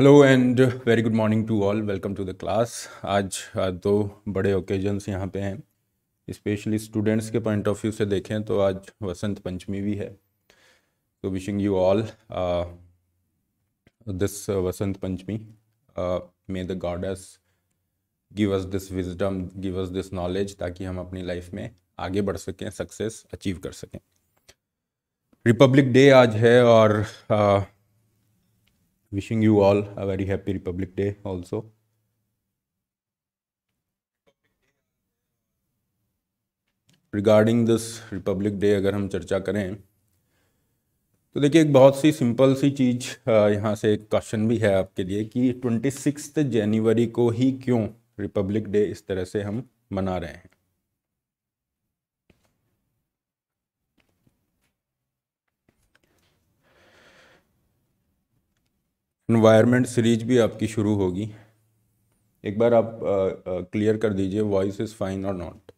hello and very good morning to all welcome to the class आज दो बड़े occasions यहाँ पे हैं स्पेशली स्टूडेंट्स के पॉइंट ऑफ व्यू से देखें तो आज वसंत पंचमी भी है तो wishing you all this Vasant Panchami may the gods give us this wisdom give us this knowledge ताकि हम अपनी लाइफ में आगे बढ़ सकें सक्सेस अचीव कर सकें रिपब्लिक डे आज है और uh, wishing you all a very happy republic day also regarding this republic day अगर हम चर्चा करें तो देखिए एक बहुत सी सिंपल सी चीज़ यहाँ से एक क्वेश्चन भी है आपके लिए कि ट्वेंटी सिक्स जनवरी को ही क्यों रिपब्लिक डे इस तरह से हम मना रहे हैं इन्वायरमेंट सीरीज भी आपकी शुरू होगी एक बार आप क्लियर कर दीजिए वॉइस इज़ फाइन और not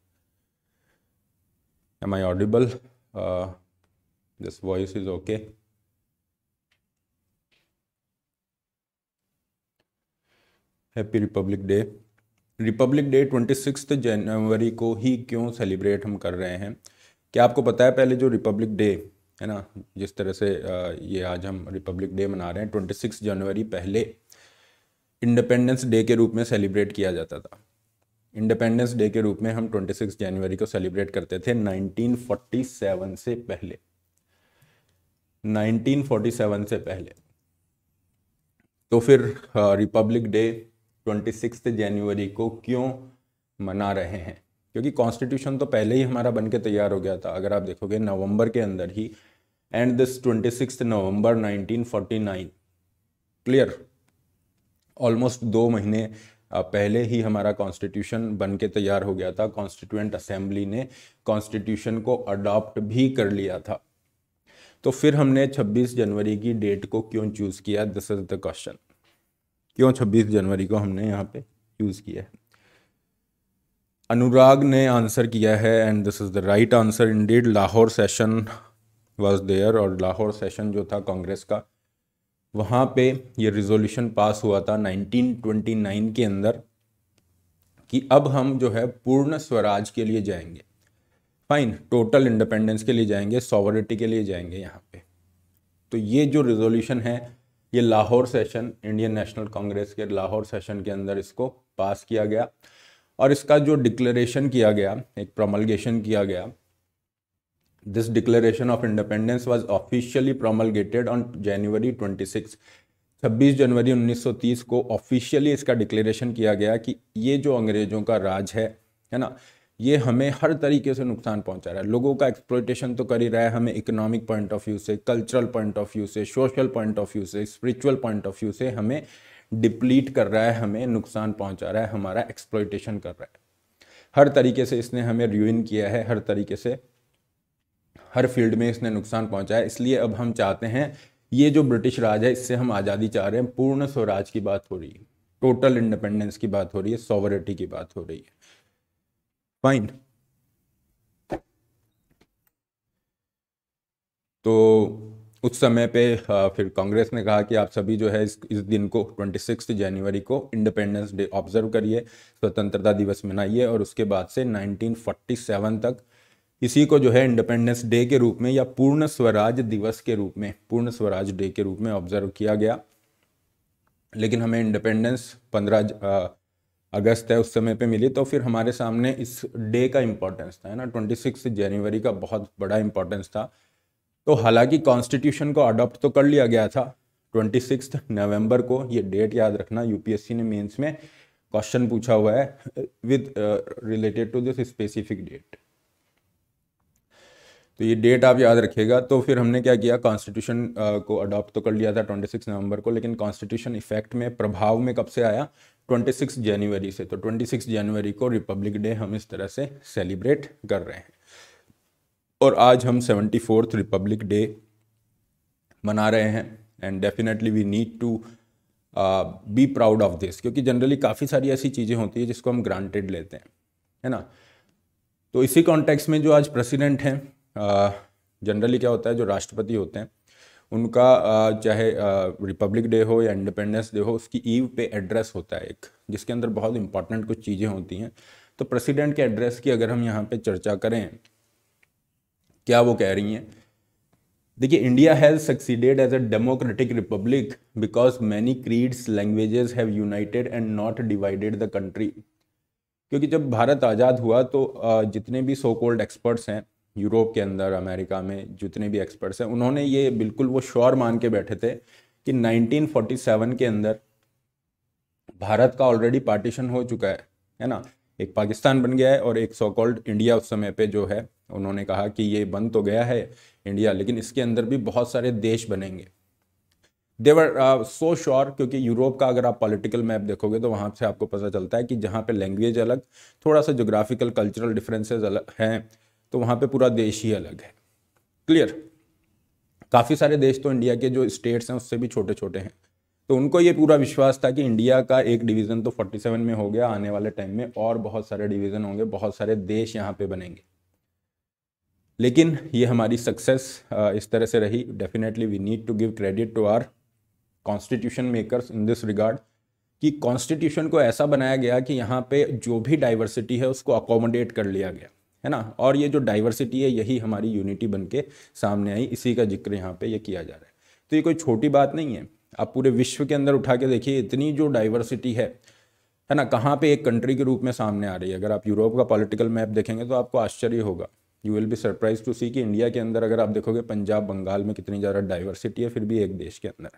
am I audible this voice is okay happy republic day republic day twenty six जनवरी को ही क्यों सेलिब्रेट हम कर रहे हैं क्या आपको पता है पहले जो रिपब्लिक डे है ना जिस तरह से ये आज हम रिपब्लिक डे मना रहे हैं ट्वेंटी सिक्स जनवरी पहले इंडिपेंडेंस डे के रूप में सेलिब्रेट किया जाता था इंडिपेंडेंस डे के रूप में हम ट्वेंटी सिक्स जनवरी को सेलिब्रेट करते थे नाइनटीन फोर्टी सेवन से पहले नाइनटीन सेवन से पहले तो फिर रिपब्लिक डे ट्वेंटी सिक्स जनवरी को क्यों मना रहे हैं क्योंकि कॉन्स्टिट्यूशन तो पहले ही हमारा बन के तैयार हो गया था अगर आप देखोगे नवंबर के अंदर ही and this twenty six November nine clear almost दो महीने पहले ही हमारा कॉन्स्टिट्यूशन बन के तैयार हो गया था कॉन्स्टिट्यूंट असेंबली ने कॉन्स्टिट्यूशन को अडॉप्ट भी कर लिया था तो फिर हमने 26 जनवरी की डेट को क्यों चूज़ किया दिस इज़ द क्वेश्चन क्यों 26 जनवरी को हमने यहाँ पे चूज़ किया है अनुराग ने आंसर किया है and this is the right answer indeed Lahore session was there और लाहौर सेशन जो था कांग्रेस का वहाँ पे ये रिजोल्यूशन पास हुआ था 1929 के अंदर कि अब हम जो है पूर्ण स्वराज के लिए जाएंगे फाइन टोटल इंडिपेंडेंस के लिए जाएंगे सॉवरिटी के लिए जाएंगे यहाँ पे तो ये जो रिजोल्यूशन है ये लाहौर सेशन इंडियन नेशनल कांग्रेस के लाहौर सेशन के अंदर इसको पास किया गया और इसका जो डिक्लेरेशन किया गया एक प्रमलगेशन किया गया this declaration of independence was officially promulgated on January twenty six छब्बीस जनवरी 1930 को ऑफिशियली इसका डिक्लेरेशन किया गया कि ये जो अंग्रेज़ों का राज है है ना ये हमें हर तरीके से नुकसान पहुंचा रहा है लोगों का एक्सप्लोइटेशन तो कर ही रहा है हमें इकोनॉमिक पॉइंट ऑफ व्यू से कल्चरल पॉइंट ऑफ व्यू से सोशल पॉइंट ऑफ व्यू से स्पिरिचुअल पॉइंट ऑफ व्यू से हमें डिप्लीट कर रहा है हमें नुकसान पहुंचा रहा है हमारा एक्सप्लोइटेशन कर रहा है हर तरीके से इसने हमें र्यूइन किया है हर तरीके से हर फील्ड में इसने नुकसान पहुंचाया इसलिए अब हम चाहते हैं ये जो ब्रिटिश राज है इससे हम आज़ादी चाह रहे हैं पूर्ण स्वराज की बात हो रही है टोटल इंडिपेंडेंस की बात हो रही है सॉवरिटी की बात हो रही है फाइन तो उस समय पे फिर कांग्रेस ने कहा कि आप सभी जो है इस इस दिन को ट्वेंटी सिक्स जनवरी को इंडिपेंडेंस डे ऑब्जर्व करिए स्वतंत्रता दिवस मनाइए और उसके बाद से 1947 तक इसी को जो है इंडिपेंडेंस डे के रूप में या पूर्ण स्वराज दिवस के रूप में पूर्ण स्वराज डे के रूप में ऑब्जर्व किया गया लेकिन हमें इंडिपेंडेंस पंद्रह अगस्त है उस समय पे मिली तो फिर हमारे सामने इस डे का इम्पोर्टेंस था है ना ट्वेंटी सिक्स जनवरी का बहुत बड़ा इम्पोर्टेंस था तो हालांकि कॉन्स्टिट्यूशन को अडॉप्ट तो कर लिया गया था ट्वेंटी सिक्स नवम्बर को ये डेट याद रखना यूपीएससी ने मेंस में क्वेश्चन पूछा हुआ है with related to this specific date तो ये डेट आप याद रखिएगा तो फिर हमने क्या किया कॉन्स्टिट्यूशन uh, को अडॉप्ट तो कर लिया था 26 नवंबर को लेकिन कॉन्स्टिट्यूशन इफेक्ट में प्रभाव में कब से आया 26 जनवरी से तो 26 जनवरी को रिपब्लिक डे हम इस तरह से सेलिब्रेट कर रहे हैं और आज हम सेवेंटी फोर्थ रिपब्लिक डे मना रहे हैं and definitely we need to be proud of this क्योंकि जनरली काफ़ी सारी ऐसी चीज़ें होती है जिसको हम ग्रांटेड लेते हैं है ना तो इसी कॉन्टेक्स्ट में जो आज प्रेसिडेंट हैं जनरली uh, क्या होता है जो राष्ट्रपति होते हैं उनका uh, चाहे रिपब्लिक uh, डे हो या इंडिपेंडेंस डे हो उसकी ईव पे एड्रेस होता है एक जिसके अंदर बहुत इंपॉर्टेंट कुछ चीज़ें होती हैं तो प्रेसिडेंट के एड्रेस की अगर हम यहाँ पे चर्चा करें क्या वो कह रही हैं देखिए India has succeeded as a democratic republic because many creeds languages have united and not divided the country क्योंकि जब भारत आज़ाद हुआ तो जितने भी सो कोल्ड एक्सपर्ट्स हैं यूरोप के अंदर अमेरिका में जितने भी एक्सपर्ट्स हैं उन्होंने ये बिल्कुल वो श्योर मान के बैठे थे कि 1947 के अंदर भारत का ऑलरेडी पार्टीशन हो चुका है है ना एक पाकिस्तान बन गया है और एक सो कॉल्ड इंडिया उस समय पे जो है उन्होंने कहा कि ये बन तो गया है इंडिया लेकिन इसके अंदर भी बहुत सारे देश बनेंगे देवर सो श्योर क्योंकि यूरोप का अगर आप पॉलिटिकल मैप देखोगे तो वहाँ से आपको पता चलता है कि जहाँ पे लैंग्वेज अलग थोड़ा सा जोग्राफिकल कल्चरल डिफरेंसेज अलग हैं तो वहाँ पे पूरा देश ही अलग है क्लियर काफ़ी सारे देश तो इंडिया के जो स्टेट्स हैं उससे भी छोटे छोटे हैं तो उनको ये पूरा विश्वास था कि इंडिया का एक डिवीज़न तो 47 में हो गया आने वाले टाइम में और बहुत सारे डिवीज़न होंगे बहुत सारे देश यहाँ पे बनेंगे लेकिन ये हमारी सक्सेस इस तरह से रही definitely we need to give credit to our constitution makers in this regard कि कॉन्स्टिट्यूशन को ऐसा बनाया गया कि यहाँ पे जो भी डाइवर्सिटी है उसको अकोमोडेट कर लिया गया है ना और ये जो डाइवर्सिटी है यही हमारी यूनिटी बन के सामने आई इसी का जिक्र यहाँ पे ये किया जा रहा है तो ये कोई छोटी बात नहीं है आप पूरे विश्व के अंदर उठा के देखिए इतनी जो डाइवर्सिटी है है ना कहाँ पे एक कंट्री के रूप में सामने आ रही है अगर आप यूरोप का पॉलिटिकल मैप देखेंगे तो आपको आश्चर्य होगा you will be surprise to see कि इंडिया के अंदर अगर आप देखोगे पंजाब बंगाल में कितनी ज़्यादा डाइवर्सिटी है फिर भी एक देश के अंदर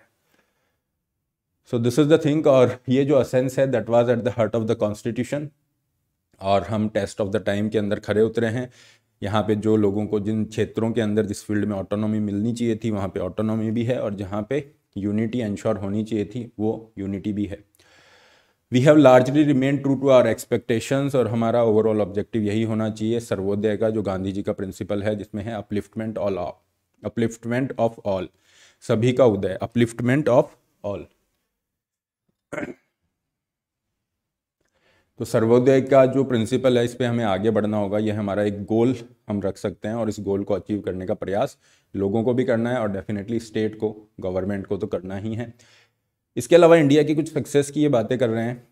so this is the think और ये जो असेंस है that was at the heart of the constitution और हम टेस्ट ऑफ द टाइम के अंदर खड़े उतरे हैं यहाँ पे जो लोगों को जिन क्षेत्रों के अंदर जिस फील्ड में ऑटोनॉमी मिलनी चाहिए थी वहाँ पे ऑटोनॉमी भी है और जहाँ पे यूनिटी एंश्योर होनी चाहिए थी वो यूनिटी भी है we have largely remain true to our expectations और हमारा ओवरऑल ऑब्जेक्टिव यही होना चाहिए सर्वोदय का जो गांधी जी का प्रिंसिपल है जिसमें है upliftment all upliftment of all सभी का उदय अपलिफ्टमेंट ऑफ ऑल तो सर्वोदय का जो प्रिंसिपल है इस पर हमें आगे बढ़ना होगा ये हमारा एक गोल हम रख सकते हैं और इस गोल को अचीव करने का प्रयास लोगों को भी करना है और डेफिनेटली स्टेट को गवर्नमेंट को तो करना ही है इसके अलावा इंडिया की कुछ सक्सेस की ये बातें कर रहे हैं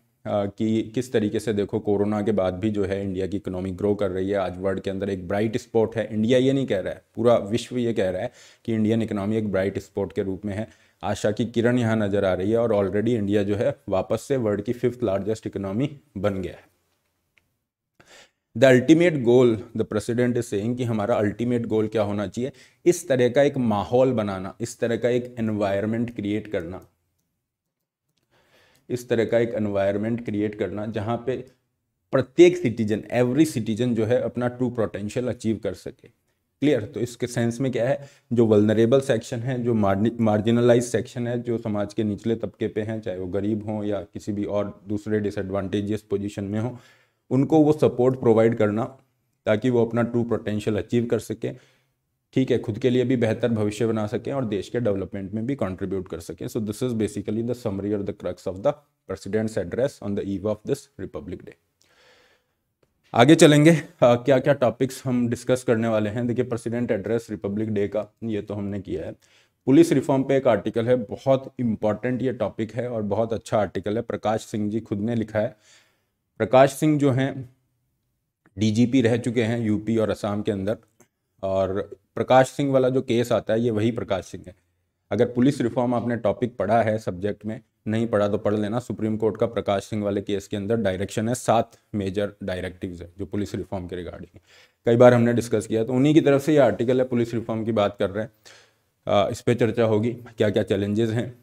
कि किस तरीके से देखो कोरोना के बाद भी जो है इंडिया की इकोनॉमी ग्रो कर रही है आज वर्ल्ड के अंदर एक ब्राइट स्पॉट है इंडिया ये नहीं कह रहा है पूरा विश्व ये कह रहा है कि इंडियन इकोनॉमी एक ब्राइट स्पॉट के रूप में है आशा की किरण यहाँ नज़र आ रही है और ऑलरेडी इंडिया जो है वापस से वर्ल्ड की फिफ्थ लार्जेस्ट इकोनॉमी बन गया है the ultimate goal the president is saying कि हमारा अल्टीमेट गोल क्या होना चाहिए इस तरह का एक माहौल बनाना इस तरह का एक एनवायरमेंट क्रिएट करना इस तरह का एक एनवायरमेंट क्रिएट करना जहां पे प्रत्येक सिटीजन एवरी सिटीजन जो है अपना ट्रू पोटेंशियल अचीव कर सके क्लियर तो इसके सेंस में क्या है जो वलनरेबल सेक्शन है जो मार्जिनलाइज सेक्शन है जो समाज के निचले तबके पे हैं चाहे वो गरीब हों या किसी भी और दूसरे डिसएडवांटेजियस पोजीशन में हों उनको वो सपोर्ट प्रोवाइड करना ताकि वो अपना ट्रू पोटेंशियल अचीव कर सकें ठीक है खुद के लिए भी बेहतर भविष्य बना सकें और देश के डेवलपमेंट में भी कॉन्ट्रीब्यूट कर सकें so this is basically the summary और the crux of the president's address on the eve of this republic day आगे चलेंगे आ, हाँ, क्या क्या टॉपिक्स हम डिस्कस करने वाले हैं देखिए प्रेसिडेंट एड्रेस रिपब्लिक डे का ये तो हमने किया है पुलिस रिफॉर्म पे एक आर्टिकल है बहुत इंपॉर्टेंट ये टॉपिक है और बहुत अच्छा आर्टिकल है प्रकाश सिंह जी खुद ने लिखा है प्रकाश सिंह जो हैं डीजीपी रह चुके हैं यूपी और असम के अंदर और प्रकाश सिंह वाला जो केस आता है ये वही प्रकाश सिंह है अगर पुलिस रिफॉर्म आपने टॉपिक पढ़ा है सब्जेक्ट में नहीं पढ़ा तो पढ़ लेना सुप्रीम कोर्ट का प्रकाश सिंह वाले केस के अंदर डायरेक्शन है सात मेजर डायरेक्टिव्स है जो पुलिस रिफॉर्म के रिगार्डिंग कई बार हमने डिस्कस किया तो उन्हीं की तरफ से ये आर्टिकल है पुलिस रिफॉर्म की बात कर रहे हैं इस पर चर्चा होगी क्या क्या चैलेंजेस हैं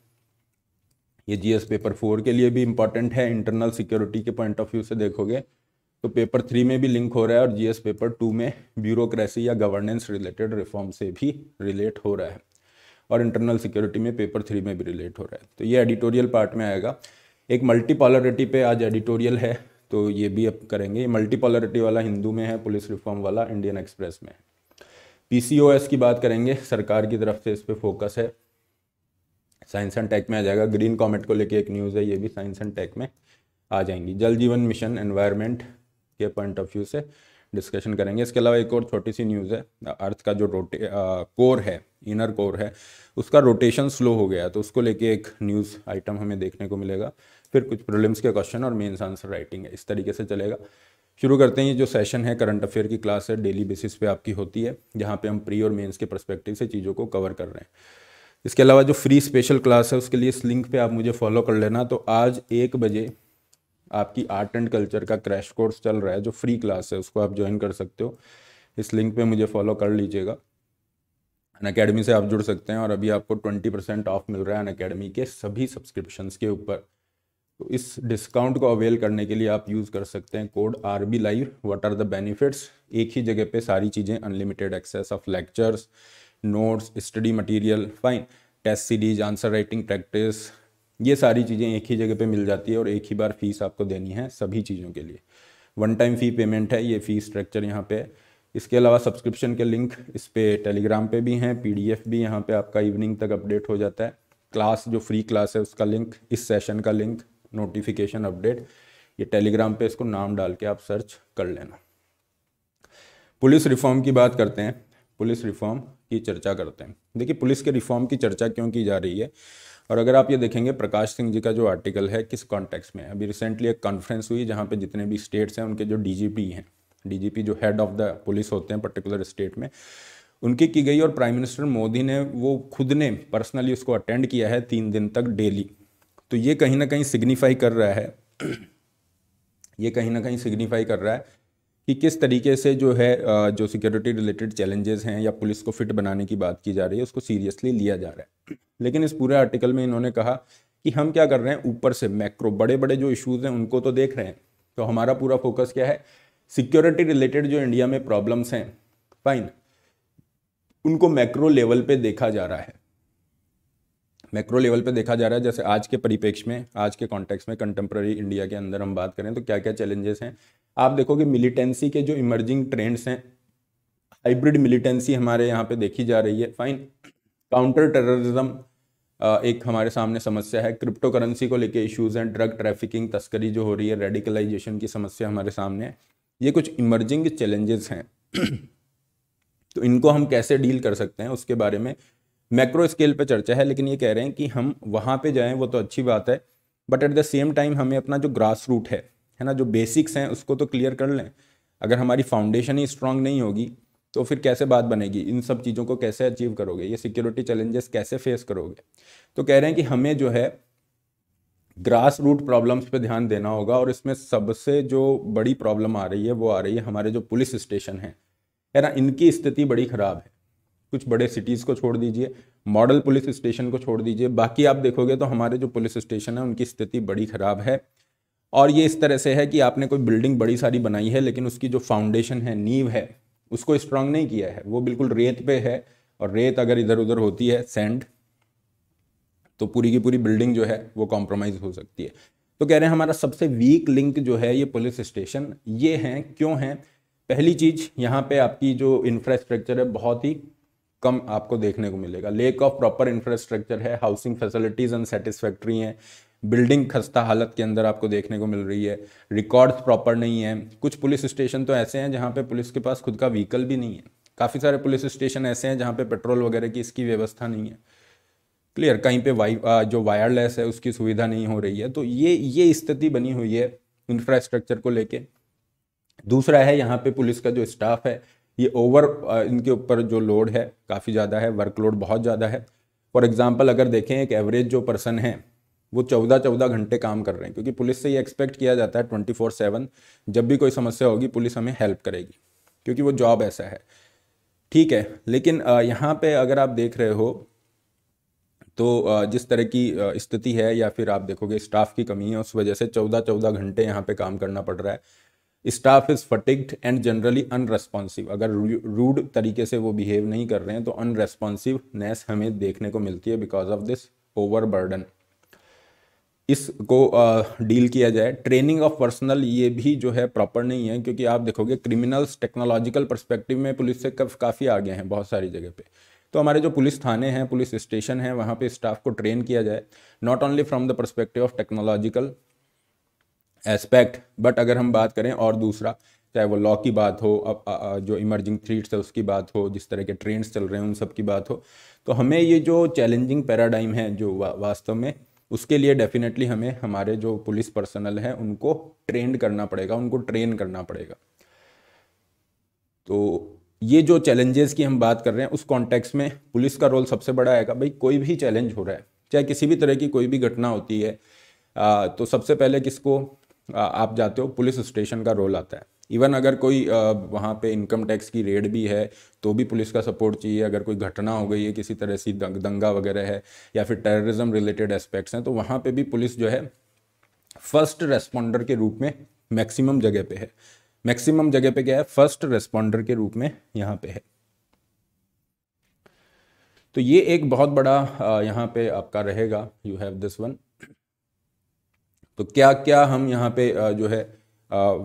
ये जीएस पेपर फोर के लिए भी इंपॉर्टेंट है इंटरनल सिक्योरिटी के पॉइंट ऑफ व्यू से देखोगे तो पेपर थ्री में भी लिंक हो रहा है और जीएस पेपर टू में ब्यूरोक्रेसी या गवर्नेंस रिलेटेड रिफॉर्म से भी रिलेट हो रहा है और इंटरनल सिक्योरिटी में पेपर थ्री में भी रिलेट हो रहा है तो ये एडिटोरियल पार्ट में आएगा एक मल्टीपॉलरिटी पे आज एडिटोरियल है तो ये भी अब करेंगे ये मल्टीपॉलरिटी वाला हिंदू में है पुलिस रिफॉर्म वाला इंडियन एक्सप्रेस में है पीसीओएस की बात करेंगे सरकार की तरफ से इस पर फोकस है साइंस एंड टेक में आ जाएगा ग्रीन कॉमेट को लेके एक न्यूज़ है ये भी साइंस एंड टेक में आ जाएंगी जल जीवन मिशन एनवायरनमेंट के पॉइंट ऑफ व्यू से डिस्कशन करेंगे इसके अलावा एक और छोटी सी न्यूज़ है अर्थ का जो रोटे कोर है इनर कोर है उसका रोटेशन स्लो हो गया तो उसको लेके एक न्यूज़ आइटम हमें देखने को मिलेगा फिर कुछ प्रॉब्लम्स के क्वेश्चन और मेन्स आंसर राइटिंग है इस तरीके से चलेगा शुरू करते हैं ये जो सेशन है करंट अफेयर की क्लास है डेली बेसिस पे आपकी होती है जहाँ पे हम प्री और मेंस के परस्पेक्टिव से चीज़ों को कवर कर रहे हैं इसके अलावा जो फ्री स्पेशल क्लास है उसके लिए इस लिंक पे आप मुझे फॉलो कर लेना तो आज एक बजे आपकी आर्ट एंड कल्चर का क्रैश कोर्स चल रहा है जो फ्री क्लास है उसको आप ज्वाइन कर सकते हो इस लिंक पे मुझे फॉलो कर लीजिएगा अन अकेडमी से आप जुड़ सकते हैं और अभी आपको ट्वेंटी परसेंट ऑफ मिल रहा है अन अकेडमी के सभी सब्सक्रिप्शन के ऊपर तो इस डिस्काउंट को अवेल करने के लिए आप यूज़ कर सकते हैं code R B live what are the benefits एक ही जगह पे सारी चीज़ें unlimited access of lectures notes study material fine test series answer writing practice ये सारी चीज़ें एक ही जगह पे मिल जाती है और एक ही बार फीस आपको देनी है सभी चीज़ों के लिए वन टाइम फ़ी पेमेंट है ये फ़ी स्ट्रक्चर यहाँ पे इसके अलावा सब्सक्रिप्शन के लिंक इस पर टेलीग्राम पे भी हैं पीडीएफ भी यहाँ पे आपका इवनिंग तक अपडेट हो जाता है क्लास जो फ्री क्लास है उसका लिंक इस सेशन का लिंक नोटिफिकेशन अपडेट ये टेलीग्राम पे इसको नाम डाल के आप सर्च कर लेना पुलिस रिफॉर्म की बात करते हैं पुलिस रिफॉर्म की चर्चा करते हैं देखिए पुलिस के रिफॉर्म की चर्चा क्यों की जा रही है और अगर आप ये देखेंगे प्रकाश सिंह जी का जो आर्टिकल है किस कॉन्टेक्स में अभी रिसेंटली एक कॉन्फ्रेंस हुई जहाँ पे जितने भी स्टेट्स हैं उनके जो डीजीपी हैं डीजीपी जो हेड ऑफ द पुलिस होते हैं पर्टिकुलर स्टेट में उनकी की गई और प्राइम मिनिस्टर मोदी ने वो खुद ने पर्सनली उसको अटेंड किया है तीन दिन तक डेली तो ये कहीं ना कहीं सिग्निफाई कर रहा है ये कहीं ना कहीं सिग्निफाई कर रहा है कि किस तरीके से जो है जो सिक्योरिटी रिलेटेड चैलेंजेस हैं या पुलिस को फिट बनाने की बात की जा रही है उसको सीरियसली लिया जा रहा है लेकिन इस पूरे आर्टिकल में इन्होंने कहा कि हम क्या कर रहे हैं ऊपर से मैक्रो बड़े बड़े जो इशूज़ हैं उनको तो देख रहे हैं तो हमारा पूरा फोकस क्या है सिक्योरिटी रिलेटेड जो इंडिया में प्रॉब्लम्स हैं फाइन उनको मैक्रो लेवल पे देखा जा रहा है मैक्रो लेवल पे देखा जा रहा है जैसे आज के परिपेक्ष में आज के कॉन्टेक्स्ट में कंटेम्प्रेरी इंडिया के अंदर हम बात करें तो क्या क्या चैलेंजेस हैं आप देखोगे मिलिटेंसी के जो इमर्जिंग ट्रेंड्स हैं हाइब्रिड मिलिटेंसी हमारे यहाँ पे देखी जा रही है फाइन काउंटर टेररिज्म एक हमारे सामने समस्या है क्रिप्टो करेंसी को लेकर इश्यूज हैं ड्रग ट्रैफिकिंग तस्करी जो हो रही है रेडिकलाइजेशन की समस्या हमारे सामने है ये कुछ इमर्जिंग चैलेंजेस हैं तो इनको हम कैसे डील कर सकते हैं उसके बारे में मैक्रो स्केल पे चर्चा है लेकिन ये कह रहे हैं कि हम वहाँ पे जाएं वो तो अच्छी बात है but at the same time हमें अपना जो ग्रास रूट है है ना जो बेसिक्स हैं उसको तो क्लियर कर लें अगर हमारी फाउंडेशन ही स्ट्रांग नहीं होगी तो फिर कैसे बात बनेगी इन सब चीज़ों को कैसे अचीव करोगे ये सिक्योरिटी चैलेंजेस कैसे फेस करोगे तो कह रहे हैं कि हमें जो है ग्रास रूट प्रॉब्लम्स पे ध्यान देना होगा और इसमें सबसे जो बड़ी प्रॉब्लम आ रही है वो आ रही है हमारे जो पुलिस स्टेशन हैं है ना इनकी स्थिति बड़ी ख़राब है कुछ बड़े सिटीज़ को छोड़ दीजिए मॉडल पुलिस स्टेशन को छोड़ दीजिए बाकी आप देखोगे तो हमारे जो पुलिस स्टेशन है उनकी स्थिति बड़ी ख़राब है और ये इस तरह से है कि आपने कोई बिल्डिंग बड़ी सारी बनाई है लेकिन उसकी जो फाउंडेशन है नींव है उसको स्ट्रांग नहीं किया है वो बिल्कुल रेत पे है और रेत अगर इधर उधर होती है सेंड तो पूरी की पूरी बिल्डिंग जो है वो कॉम्प्रोमाइज़ हो सकती है तो कह रहे हैं हमारा सबसे वीक लिंक जो है ये पुलिस स्टेशन ये हैं क्यों हैं पहली चीज़ यहाँ पे आपकी जो इंफ्रास्ट्रक्चर है बहुत ही कम आपको देखने को मिलेगा लेक ऑफ प्रॉपर इंफ्रास्ट्रक्चर है हाउसिंग फैसिलिटीज़ अनसेटिस्फैक्ट्री हैं बिल्डिंग खस्ता हालत के अंदर आपको देखने को मिल रही है रिकॉर्ड्स प्रॉपर नहीं है कुछ पुलिस स्टेशन तो ऐसे हैं जहाँ पे पुलिस के पास खुद का व्हीकल भी नहीं है काफ़ी सारे पुलिस स्टेशन ऐसे हैं जहाँ पे पेट्रोल वगैरह की इसकी व्यवस्था नहीं है क्लियर कहीं पे वाई जो वायरलेस है उसकी सुविधा नहीं हो रही है तो ये ये स्थिति बनी हुई है इंफ्रास्ट्रक्चर को लेके दूसरा है यहाँ पे पुलिस का जो स्टाफ है ये ओवर uh, इनके ऊपर जो लोड है काफ़ी ज़्यादा है वर्कलोड बहुत ज़्यादा है फॉर एग्ज़ाम्पल अगर देखें एक एवरेज जो पर्सन है वो चौदह चौदह घंटे काम कर रहे हैं क्योंकि पुलिस से ये एक्सपेक्ट किया जाता है ट्वेंटी फोर सेवन जब भी कोई समस्या होगी पुलिस हमें हेल्प करेगी क्योंकि वो जॉब ऐसा है ठीक है लेकिन uh, यहाँ पे अगर आप देख रहे हो तो uh, जिस तरह की स्थिति है या फिर आप देखोगे स्टाफ की कमी है उस वजह से चौदह चौदह घंटे यहाँ पे काम करना पड़ रहा है staff is fatigued and generally unresponsive अगर रूड तरीके से वो बिहेव नहीं कर रहे हैं तो अनरेस्पॉन्सिवनेस हमें देखने को मिलती है because of this overburden इसको डील uh, किया जाए ट्रेनिंग ऑफ पर्सनल ये भी जो है प्रॉपर नहीं है क्योंकि आप देखोगे क्रिमिनल्स टेक्नोलॉजिकल परस्पेक्टिव में पुलिस से काफ़ी आगे हैं बहुत सारी जगह पे तो हमारे जो पुलिस थाने हैं पुलिस स्टेशन हैं वहाँ पे स्टाफ को ट्रेन किया जाए not only from the perspective of technological aspect but अगर हम बात करें और दूसरा चाहे वो लॉ की बात हो अब जो इमर्जिंग थ्रीट्स है उसकी बात हो जिस तरह के ट्रेंड्स चल रहे हैं उन सब की बात हो तो हमें ये जो चैलेंजिंग पैराडाइम है जो वा, वास्तव में उसके लिए डेफिनेटली हमें हमारे जो पुलिस पर्सनल हैं उनको ट्रेंड करना पड़ेगा उनको ट्रेन करना पड़ेगा तो ये जो चैलेंजेस की हम बात कर रहे हैं उस कॉन्टेक्स्ट में पुलिस का रोल सबसे बड़ा आएगा भाई कोई भी चैलेंज हो रहा है चाहे किसी भी तरह की कोई भी घटना होती है आ, तो सबसे पहले किसको आप जाते हो पुलिस स्टेशन का रोल आता है इवन अगर कोई वहाँ पे इनकम टैक्स की रेड भी है तो भी पुलिस का सपोर्ट चाहिए अगर कोई घटना हो गई है किसी तरह से दंग, दंगा वगैरह है या फिर टेररिज्म रिलेटेड एस्पेक्ट्स हैं तो वहाँ पे भी पुलिस जो है फर्स्ट रेस्पॉन्डर के रूप में मैक्सिमम जगह पे है मैक्सिमम जगह पे क्या है फर्स्ट रेस्पॉन्डर के रूप में यहाँ पे है तो ये एक बहुत बड़ा यहाँ पे आपका रहेगा यू हैव दिस वन तो क्या क्या हम यहाँ पे जो है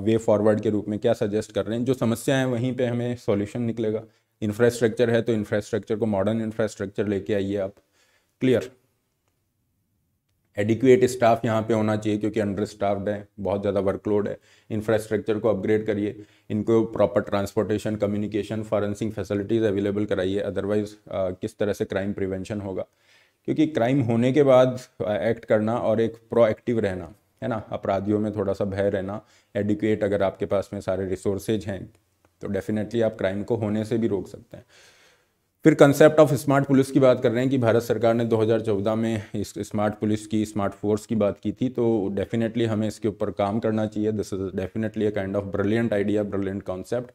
वे फॉरवर्ड के रूप में क्या सजेस्ट कर रहे हैं जो समस्या है वहीं पे हमें सॉल्यूशन निकलेगा इंफ्रास्ट्रक्चर है तो इंफ्रास्ट्रक्चर को मॉडर्न इंफ्रास्ट्रक्चर लेके आइए आप क्लियर एडिक्यूएट स्टाफ यहाँ पे होना चाहिए क्योंकि अंडर स्टाफ है बहुत ज़्यादा वर्कलोड है इंफ्रास्ट्रक्चर को अपग्रेड करिए इनको proper transportation communication forensic facilities available कराइए अदरवाइज किस तरह से क्राइम प्रिवेंशन होगा क्योंकि क्राइम होने के बाद एक्ट करना और एक प्रोएक्टिव रहना है ना अपराधियों में थोड़ा सा भय रहना एडिक्वेट अगर आपके पास में सारे रिसोर्सेज हैं तो डेफिनेटली आप क्राइम को होने से भी रोक सकते हैं फिर कंसेप्ट ऑफ स्मार्ट पुलिस की बात कर रहे हैं कि भारत सरकार ने 2014 में इस स्मार्ट पुलिस की स्मार्ट फोर्स की बात की थी तो डेफिनेटली हमें इसके ऊपर काम करना चाहिए this is definitely a kind of brilliant idea brilliant concept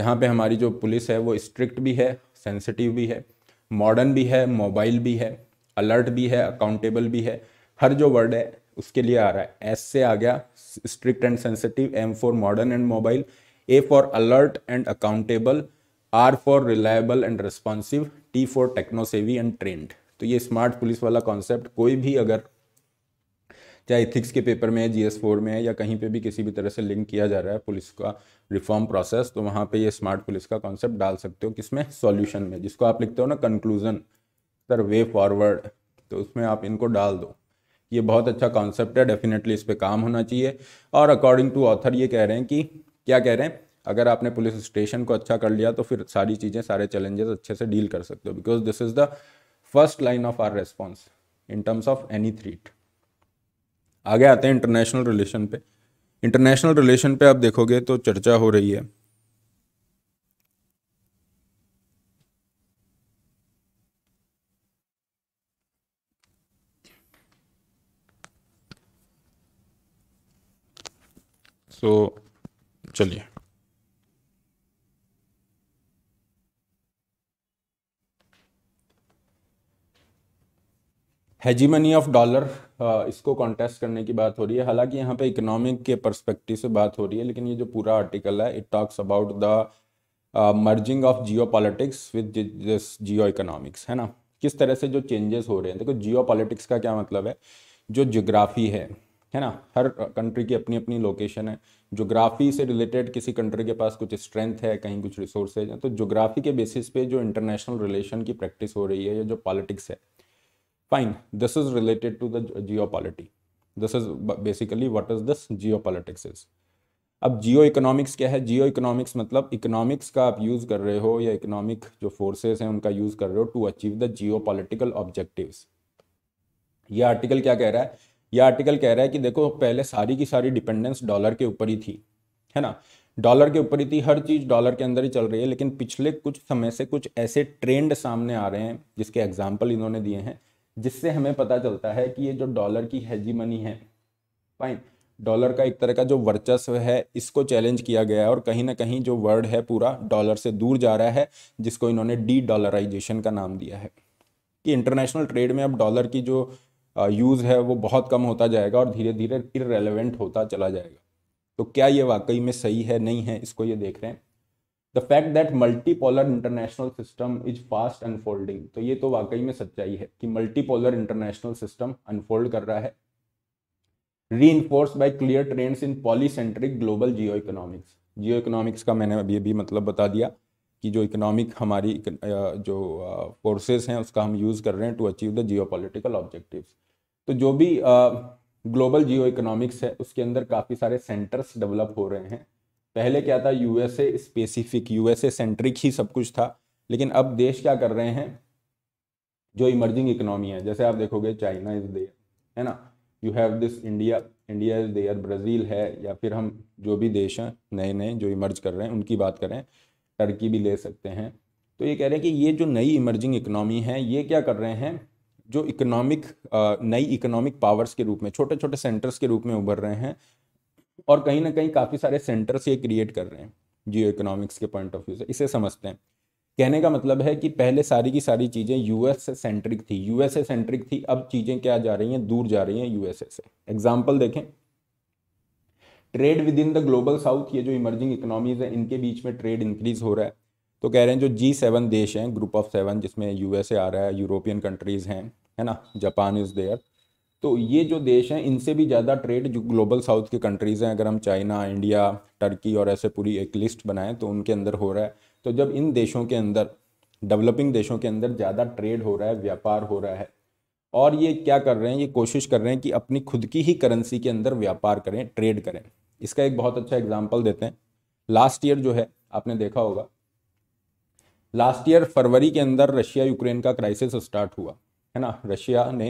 जहाँ पे हमारी जो पुलिस है वो स्ट्रिक्ट भी है सेंसिटिव भी है मॉडर्न भी है मोबाइल भी है अलर्ट भी है अकाउंटेबल भी है हर जो वर्ड है उसके लिए आ रहा है एस से आ गया strict and sensitive M for modern and mobile A for alert and accountable R for reliable and responsive T for technosavvy and trained तो ये स्मार्ट पुलिस वाला कॉन्सेप्ट कोई भी अगर चाहे इथिक्स के पेपर में है जी एस फोर में है या कहीं पे भी किसी भी तरह से लिंक किया जा रहा है पुलिस का रिफॉर्म प्रोसेस तो वहाँ पे ये स्मार्ट पुलिस का कॉन्सेप्ट डाल सकते हो किसमें सॉल्यूशन में जिसको आप लिखते हो ना कंक्लूजन सर वे फॉरवर्ड तो उसमें आप इनको डाल दो ये बहुत अच्छा कॉन्सेप्ट है डेफिनेटली इस पर काम होना चाहिए और अकॉर्डिंग टू ऑथर ये कह रहे हैं कि क्या कह रहे हैं अगर आपने पुलिस स्टेशन को अच्छा कर लिया तो फिर सारी चीज़ें सारे चैलेंजेस अच्छे से डील कर सकते हो because this is the first line of our response in terms of any threat आगे आते हैं इंटरनेशनल रिलेशन पे इंटरनेशनल रिलेशन पे आप देखोगे तो चर्चा हो रही है सो so, चलिए हेजीमनी ऑफ डॉलर इसको कॉन्टेस्ट करने की बात हो रही है हालांकि यहाँ पे इकोनॉमिक के परस्पेक्टिव से बात हो रही है लेकिन ये जो पूरा आर्टिकल है it talks about the merging of geopolitics with this geoeconomics है ना किस तरह से जो चेंजेस हो रहे हैं देखो जियो पॉलिटिक्स का क्या मतलब है जो जोग्राफी है है ना हर कंट्री की अपनी अपनी लोकेशन है जोग्राफी से रिलेटेड किसी कंट्री के पास कुछ स्ट्रेंथ है कहीं कुछ रिसोर्सेज हैं तो जोग्राफी के बेसिस पे जो इंटरनेशनल रिलेशन की प्रैक्टिस हो रही है या जो पॉलिटिक्स है fine this is related to the geo this is basically what is this geopolitics is अब जियो इकोनॉमिक्स क्या है जियो इकोनॉमिक्स मतलब इकोनॉमिक्स का आप यूज़ कर रहे हो या इकोनॉमिक जो फोर्सेस हैं उनका यूज़ कर रहे हो to achieve the geopolitical objectives ये आर्टिकल क्या कह रहा है ये आर्टिकल कह रहा है कि देखो पहले सारी की सारी डिपेंडेंस डॉलर के ऊपर ही थी है ना डॉलर के ऊपर ही थी हर चीज़ डॉलर के अंदर ही चल रही है लेकिन पिछले कुछ समय से कुछ ऐसे ट्रेंड सामने आ रहे हैं जिसके एग्जाम्पल इन्होंने दिए हैं जिससे हमें पता चलता है कि ये जो डॉलर की हैजी मनी है फाइन डॉलर का एक तरह का जो वर्चस्व है इसको चैलेंज किया गया है और कहीं ना कहीं जो वर्ड है पूरा डॉलर से दूर जा रहा है जिसको इन्होंने डी डॉलराइजेशन का नाम दिया है कि इंटरनेशनल ट्रेड में अब डॉलर की जो यूज़ है वो बहुत कम होता जाएगा और धीरे धीरे इरेलीवेंट होता चला जाएगा तो क्या ये वाकई में सही है नहीं है इसको ये देख रहे हैं the fact that multipolar international system is fast unfolding तो ये तो वाकई में सच्चाई है कि मल्टीपोलर इंटरनेशनल सिस्टम अनफोल्ड कर रहा है reinforce by clear trends in polycentric global geoeconomics geoeconomics का मैंने अभी अभी मतलब बता दिया कि जो इकोनॉमिक हमारी जो फोर्सेस हैं उसका हम यूज़ कर रहे हैं to achieve the geopolitical objectives तो जो भी ग्लोबल जियो इकोनॉमिक्स है उसके अंदर काफ़ी सारे सेंटर्स डेवलप हो रहे हैं पहले क्या था यूएसए स्पेसिफिक यूएसए सेंट्रिक ही सब कुछ था लेकिन अब देश क्या कर रहे हैं जो इमर्जिंग इकोनॉमी है जैसे आप देखोगे चाइना इज देयर है ना you have this India India is there Brazil है या फिर हम जो भी देश हैं नए नए जो इमर्ज कर रहे हैं उनकी बात करें टर्की भी ले सकते हैं तो ये कह रहे हैं कि ये जो नई इमर्जिंग इकोनॉमी है ये क्या कर रहे हैं जो इकोनॉमिक नई इकोनॉमिक पावर्स के रूप में छोटे छोटे सेंटर्स के रूप में उभर रहे हैं और कहीं ना कहीं काफ़ी सारे सेंटर्स ये क्रिएट कर रहे हैं जियो इकोनॉमिक्स के पॉइंट ऑफ व्यू से इसे समझते हैं कहने का मतलब है कि पहले सारी की सारी चीज़ें यूएस से सेंट्रिक थी यूएसए से सेंट्रिक थी अब चीज़ें क्या जा रही हैं दूर जा रही हैं यूएसए से एग्जाम्पल देखें trade with in the global south ये जो इमर्जिंग इकोनॉमीज है इनके बीच में ट्रेड इंक्रीज हो रहा है तो कह रहे हैं जो जी सेवन देश हैं ग्रुप ऑफ सेवन जिसमें यूएसए आ रहा है यूरोपियन कंट्रीज़ हैं है ना जापान इज़ देयर तो ये जो देश हैं इनसे भी ज़्यादा ट्रेड जो ग्लोबल साउथ के कंट्रीज़ हैं अगर हम चाइना इंडिया टर्की और ऐसे पूरी एक लिस्ट बनाएं तो उनके अंदर हो रहा है तो जब इन देशों के अंदर डेवलपिंग देशों के अंदर ज़्यादा ट्रेड हो रहा है व्यापार हो रहा है और ये क्या कर रहे हैं ये कोशिश कर रहे हैं कि अपनी खुद की ही करेंसी के अंदर व्यापार करें ट्रेड करें इसका एक बहुत अच्छा एग्जाम्पल देते हैं लास्ट ईयर जो है आपने देखा होगा लास्ट ईयर फरवरी के अंदर रशिया यूक्रेन का क्राइसिस स्टार्ट हुआ है ना रशिया ने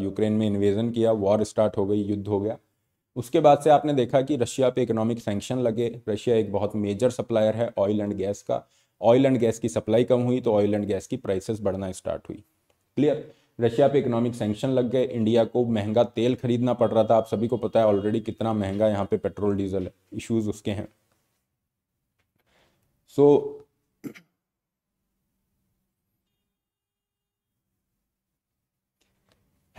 यूक्रेन में इन्वेजन किया वॉर स्टार्ट हो गई युद्ध हो गया उसके बाद से आपने देखा कि रशिया पे इकोनॉमिक सेंक्शन लगे रशिया एक बहुत मेजर सप्लायर है ऑयल एंड गैस का ऑयल एंड गैस की सप्लाई कम हुई तो ऑयल एंड गैस की प्राइसेस बढ़ना स्टार्ट हुई क्लियर रशिया पे इकोनॉमिक सेंक्शन लग गए इंडिया को महंगा तेल खरीदना पड़ रहा था आप सभी को पता है ऑलरेडी कितना महंगा यहाँ पे पेट्रोल डीजल है इश्यूज उसके हैं so so,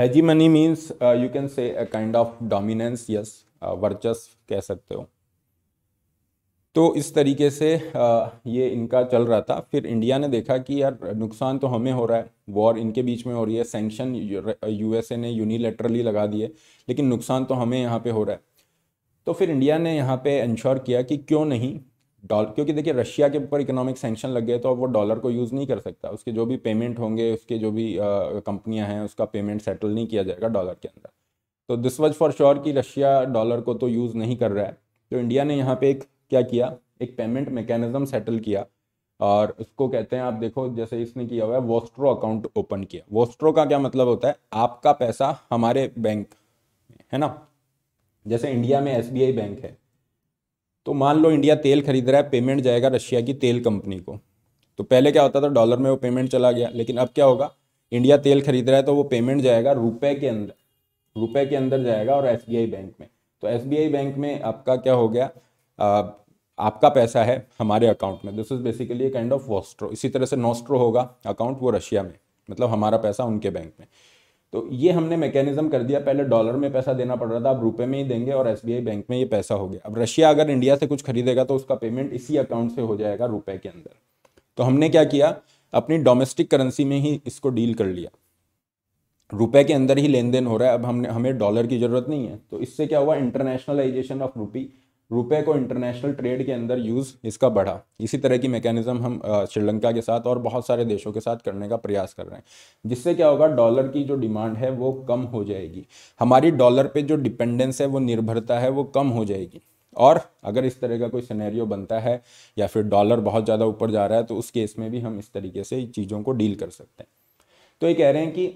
hegemony means you can say kind of dominance yes वर्चस वर्चस्व कह सकते हो तो इस तरीके से uh, ये इनका चल रहा था फिर इंडिया ने देखा कि यार नुकसान तो हमें हो रहा है वॉर इनके बीच में हो रही है सेंक्शन यूएसए uh, ने यूनिलेटरली लगा दिए लेकिन नुकसान तो हमें यहाँ पे हो रहा है तो फिर इंडिया ने यहाँ पे इंश्योर किया कि क्यों नहीं डॉलर क्योंकि देखिए रशिया के ऊपर इकोनॉमिक सेंक्शन लग गए तो अब वो डॉलर को यूज़ नहीं कर सकता उसके जो भी पेमेंट होंगे उसके जो भी कंपनियां हैं उसका पेमेंट सेटल नहीं किया जाएगा डॉलर के अंदर तो दिस वॉज फॉर श्योर कि रशिया डॉलर को तो यूज़ नहीं कर रहा है तो इंडिया ने यहाँ पे एक क्या किया एक पेमेंट मैकेनिज्म सेटल किया और उसको कहते हैं आप देखो जैसे इसने किया हुआ है वोस्ट्रो अकाउंट ओपन किया वोस्ट्रो का क्या मतलब होता है आपका पैसा हमारे बैंक है ना जैसे इंडिया में एस बैंक है तो मान लो इंडिया तेल खरीद रहा है पेमेंट जाएगा रशिया की तेल कंपनी को तो पहले क्या होता था डॉलर में वो पेमेंट चला गया लेकिन अब क्या होगा इंडिया तेल खरीद रहा है तो वो पेमेंट जाएगा रुपए के अंदर रुपए के अंदर जाएगा और एस बैंक में तो एस बैंक में आपका क्या हो गया आ, आपका पैसा है हमारे अकाउंट में this is basically kind of vostro इसी तरह से नोस्ट्रो होगा अकाउंट वो रशिया में मतलब हमारा पैसा उनके बैंक में तो ये हमने मैकेनिज्म कर दिया पहले डॉलर में पैसा देना पड़ रहा था अब रुपए में ही देंगे और एस बैंक में ये पैसा हो गया अब रशिया अगर इंडिया से कुछ खरीदेगा तो उसका पेमेंट इसी अकाउंट से हो जाएगा रुपए के अंदर तो हमने क्या किया अपनी डोमेस्टिक करेंसी में ही इसको डील कर लिया रुपए के अंदर ही लेन देन हो रहा है अब हमने हमें डॉलर की ज़रूरत नहीं है तो इससे क्या हुआ इंटरनेशनलाइजेशन ऑफ रुपी रुपए को इंटरनेशनल ट्रेड के अंदर यूज़ इसका बढ़ा इसी तरह की मैकेनिज़्म हम श्रीलंका के साथ और बहुत सारे देशों के साथ करने का प्रयास कर रहे हैं जिससे क्या होगा डॉलर की जो डिमांड है वो कम हो जाएगी हमारी डॉलर पे जो डिपेंडेंस है वो निर्भरता है वो कम हो जाएगी और अगर इस तरह का कोई सिनेरियो बनता है या फिर डॉलर बहुत ज़्यादा ऊपर जा रहा है तो उस केस में भी हम इस तरीके से चीज़ों को डील कर सकते हैं तो ये कह रहे हैं कि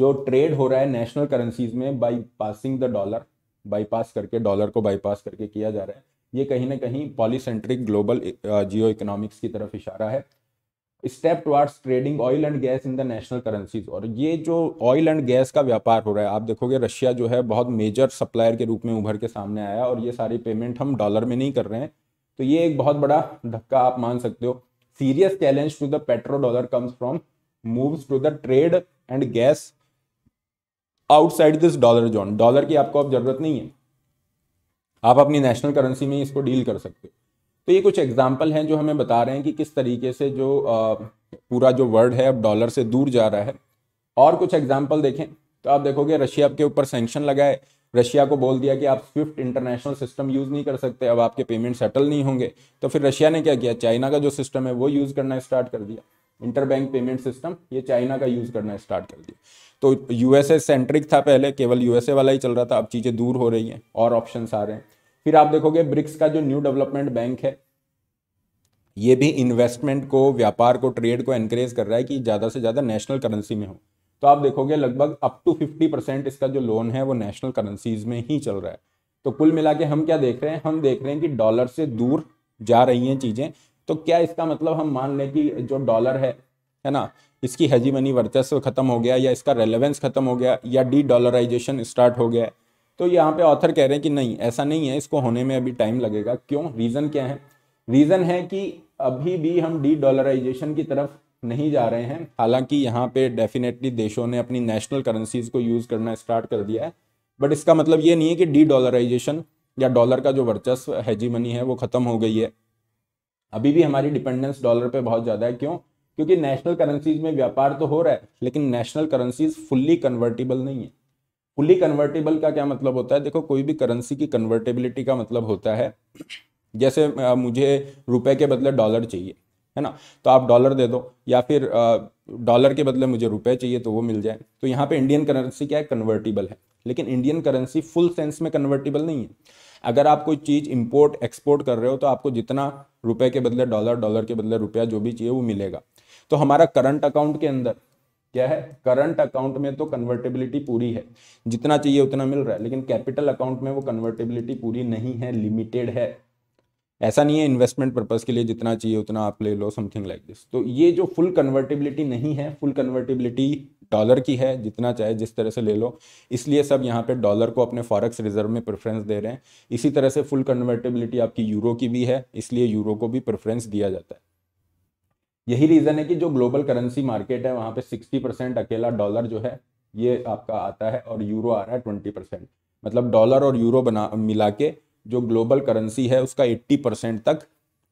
जो ट्रेड हो रहा है नेशनल करेंसीज में bypassing the dollar bypass करके डॉलर को बाईपास करके किया जा रहा है ये कहीं ना कहीं पॉलीसेंट्रिक ग्लोबल जियो इकोनॉमिक्स की तरफ इशारा है step towards trading oil and gas in the national currencies और ये जो ऑयल एंड गैस का व्यापार हो रहा है आप देखोगे रशिया जो है बहुत मेजर सप्लायर के रूप में उभर के सामने आया और ये सारी पेमेंट हम डॉलर में नहीं कर रहे हैं तो ये एक बहुत बड़ा धक्का आप मान सकते हो serious challenge to the petrodollar comes from moves to the trade and gas outside this dollar zone dollar की आपको अब जरूरत नहीं है आप अपनी नेशनल करेंसी में इसको डील कर सकते हो तो ये कुछ एग्जाम्पल हैं जो हमें बता रहे हैं कि किस तरीके से जो आ, पूरा जो वर्ल्ड है अब डॉलर से दूर जा रहा है और कुछ एग्जाम्पल देखें तो आप देखोगे रशिया के ऊपर सेंक्शन लगाए रशिया को बोल दिया कि आप स्विफ्ट इंटरनेशनल सिस्टम यूज़ नहीं कर सकते अब आपके पेमेंट सेटल नहीं होंगे तो फिर रशिया ने क्या किया चाइना का जो सिस्टम है वो यूज़ करना स्टार्ट कर दिया इंटरबैंक पेमेंट सिस्टम ये चाइना का यूज़ करना स्टार्ट कर दिया तो यूएसए सेंट्रिक था पहले केवल यूएसए वाला ही चल रहा था अब चीज़ें दूर हो रही हैं और ऑप्शन आ रहे हैं फिर आप देखोगे ब्रिक्स का जो न्यू डेवलपमेंट बैंक है ये भी इन्वेस्टमेंट को व्यापार को ट्रेड को एनकरेज कर रहा है कि ज़्यादा से ज़्यादा नेशनल करेंसी में हो तो आप देखोगे लगभग अप टू फिफ्टी परसेंट इसका जो लोन है वो नेशनल करेंसीज में ही चल रहा है तो कुल मिला के हम क्या देख रहे हैं हम देख रहे हैं कि डॉलर से दूर जा रही हैं चीज़ें तो क्या इसका मतलब हम मान लें कि जो डॉलर है है ना इसकी हजी मनी वर्चस्व खत्म हो गया या इसका रेलेवेंस खत्म हो गया या डी डॉलराइजेशन स्टार्ट हो गया है तो यहाँ पे ऑथर कह रहे हैं कि नहीं ऐसा नहीं है इसको होने में अभी टाइम लगेगा क्यों रीज़न क्या है रीज़न है कि अभी भी हम डी डॉलराइजेशन की तरफ नहीं जा रहे हैं हालांकि यहाँ पे डेफिनेटली देशों ने अपनी नेशनल करेंसीज को यूज़ करना स्टार्ट कर दिया है बट इसका मतलब ये नहीं है कि डी डॉलराइजेशन या डॉलर का जो वर्चस्व हैजी मनी है वो ख़त्म हो गई है अभी भी हमारी डिपेंडेंस डॉलर पर बहुत ज़्यादा है क्यों क्योंकि नेशनल करेंसीज में व्यापार तो हो रहा है लेकिन नेशनल करेंसीज फुल्ली कन्वर्टेबल नहीं है फुल्ली कन्वर्टेबल का क्या मतलब होता है देखो कोई भी करेंसी की कन्वर्टेबिलिटी का मतलब होता है जैसे मुझे रुपए के बदले डॉलर चाहिए है ना तो आप डॉलर दे दो या फिर डॉलर के बदले मुझे रुपए चाहिए तो वो मिल जाए तो यहाँ पे इंडियन करेंसी क्या है कन्वर्टिबल है लेकिन इंडियन करेंसी फुल सेंस में कन्वर्टिबल नहीं है अगर आप कोई चीज़ इंपोर्ट एक्सपोर्ट कर रहे हो तो आपको जितना रुपए के बदले डॉलर डॉलर के बदले रुपया जो भी चाहिए वो मिलेगा तो हमारा करंट अकाउंट के अंदर क्या है करंट अकाउंट में तो कन्वर्टेबिलिटी पूरी है जितना चाहिए उतना मिल रहा है लेकिन कैपिटल अकाउंट में वो कन्वर्टेबिलिटी पूरी नहीं है लिमिटेड है ऐसा नहीं है इन्वेस्टमेंट पर्पज़ के लिए जितना चाहिए उतना आप ले लो समथिंग लाइक दिस तो ये जो फुल कन्वर्टिबिलिटी नहीं है फुल कन्वर्टिबिलिटी डॉलर की है जितना चाहे जिस तरह से ले लो इसलिए सब यहाँ पे डॉलर को अपने फॉरेक्स रिजर्व में प्रेफरेंस दे रहे हैं इसी तरह से फुल कन्वर्टेबिलिटी आपकी यूरो की भी है इसलिए यूरो को भी प्रेफरेंस दिया जाता है यही रीज़न है कि जो ग्लोबल करेंसी मार्केट है वहाँ पे 60 परसेंट अकेला डॉलर जो है ये आपका आता है और यूरो आ रहा है 20 परसेंट मतलब डॉलर और यूरो बना मिला के जो ग्लोबल करेंसी है उसका 80 परसेंट तक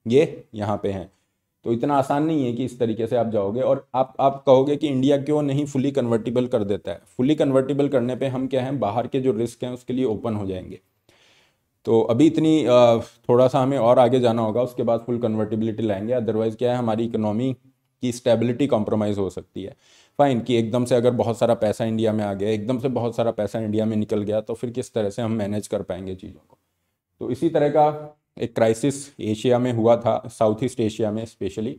ये यहाँ पे हैं तो इतना आसान नहीं है कि इस तरीके से आप जाओगे और आप आप कहोगे कि इंडिया क्यों नहीं फुली कन्वर्टिबल कर देता है फुली कन्वर्टिबल करने पे हम क्या हैं बाहर के जो रिस्क हैं उसके लिए ओपन हो जाएंगे तो अभी इतनी थोड़ा सा हमें और आगे जाना होगा उसके बाद फुल कन्वर्टिबिलिटी लाएंगे अदरवाइज़ क्या है हमारी इकोनॉमी की स्टेबिलिटी कॉम्प्रोमाइज़ हो सकती है फाइन कि एकदम से अगर बहुत सारा पैसा इंडिया में आ गया एकदम से बहुत सारा पैसा इंडिया में निकल गया तो फिर किस तरह से हम मैनेज कर पाएंगे चीज़ों को तो इसी तरह का एक क्राइसिस एशिया में हुआ था साउथ ईस्ट एशिया में स्पेशली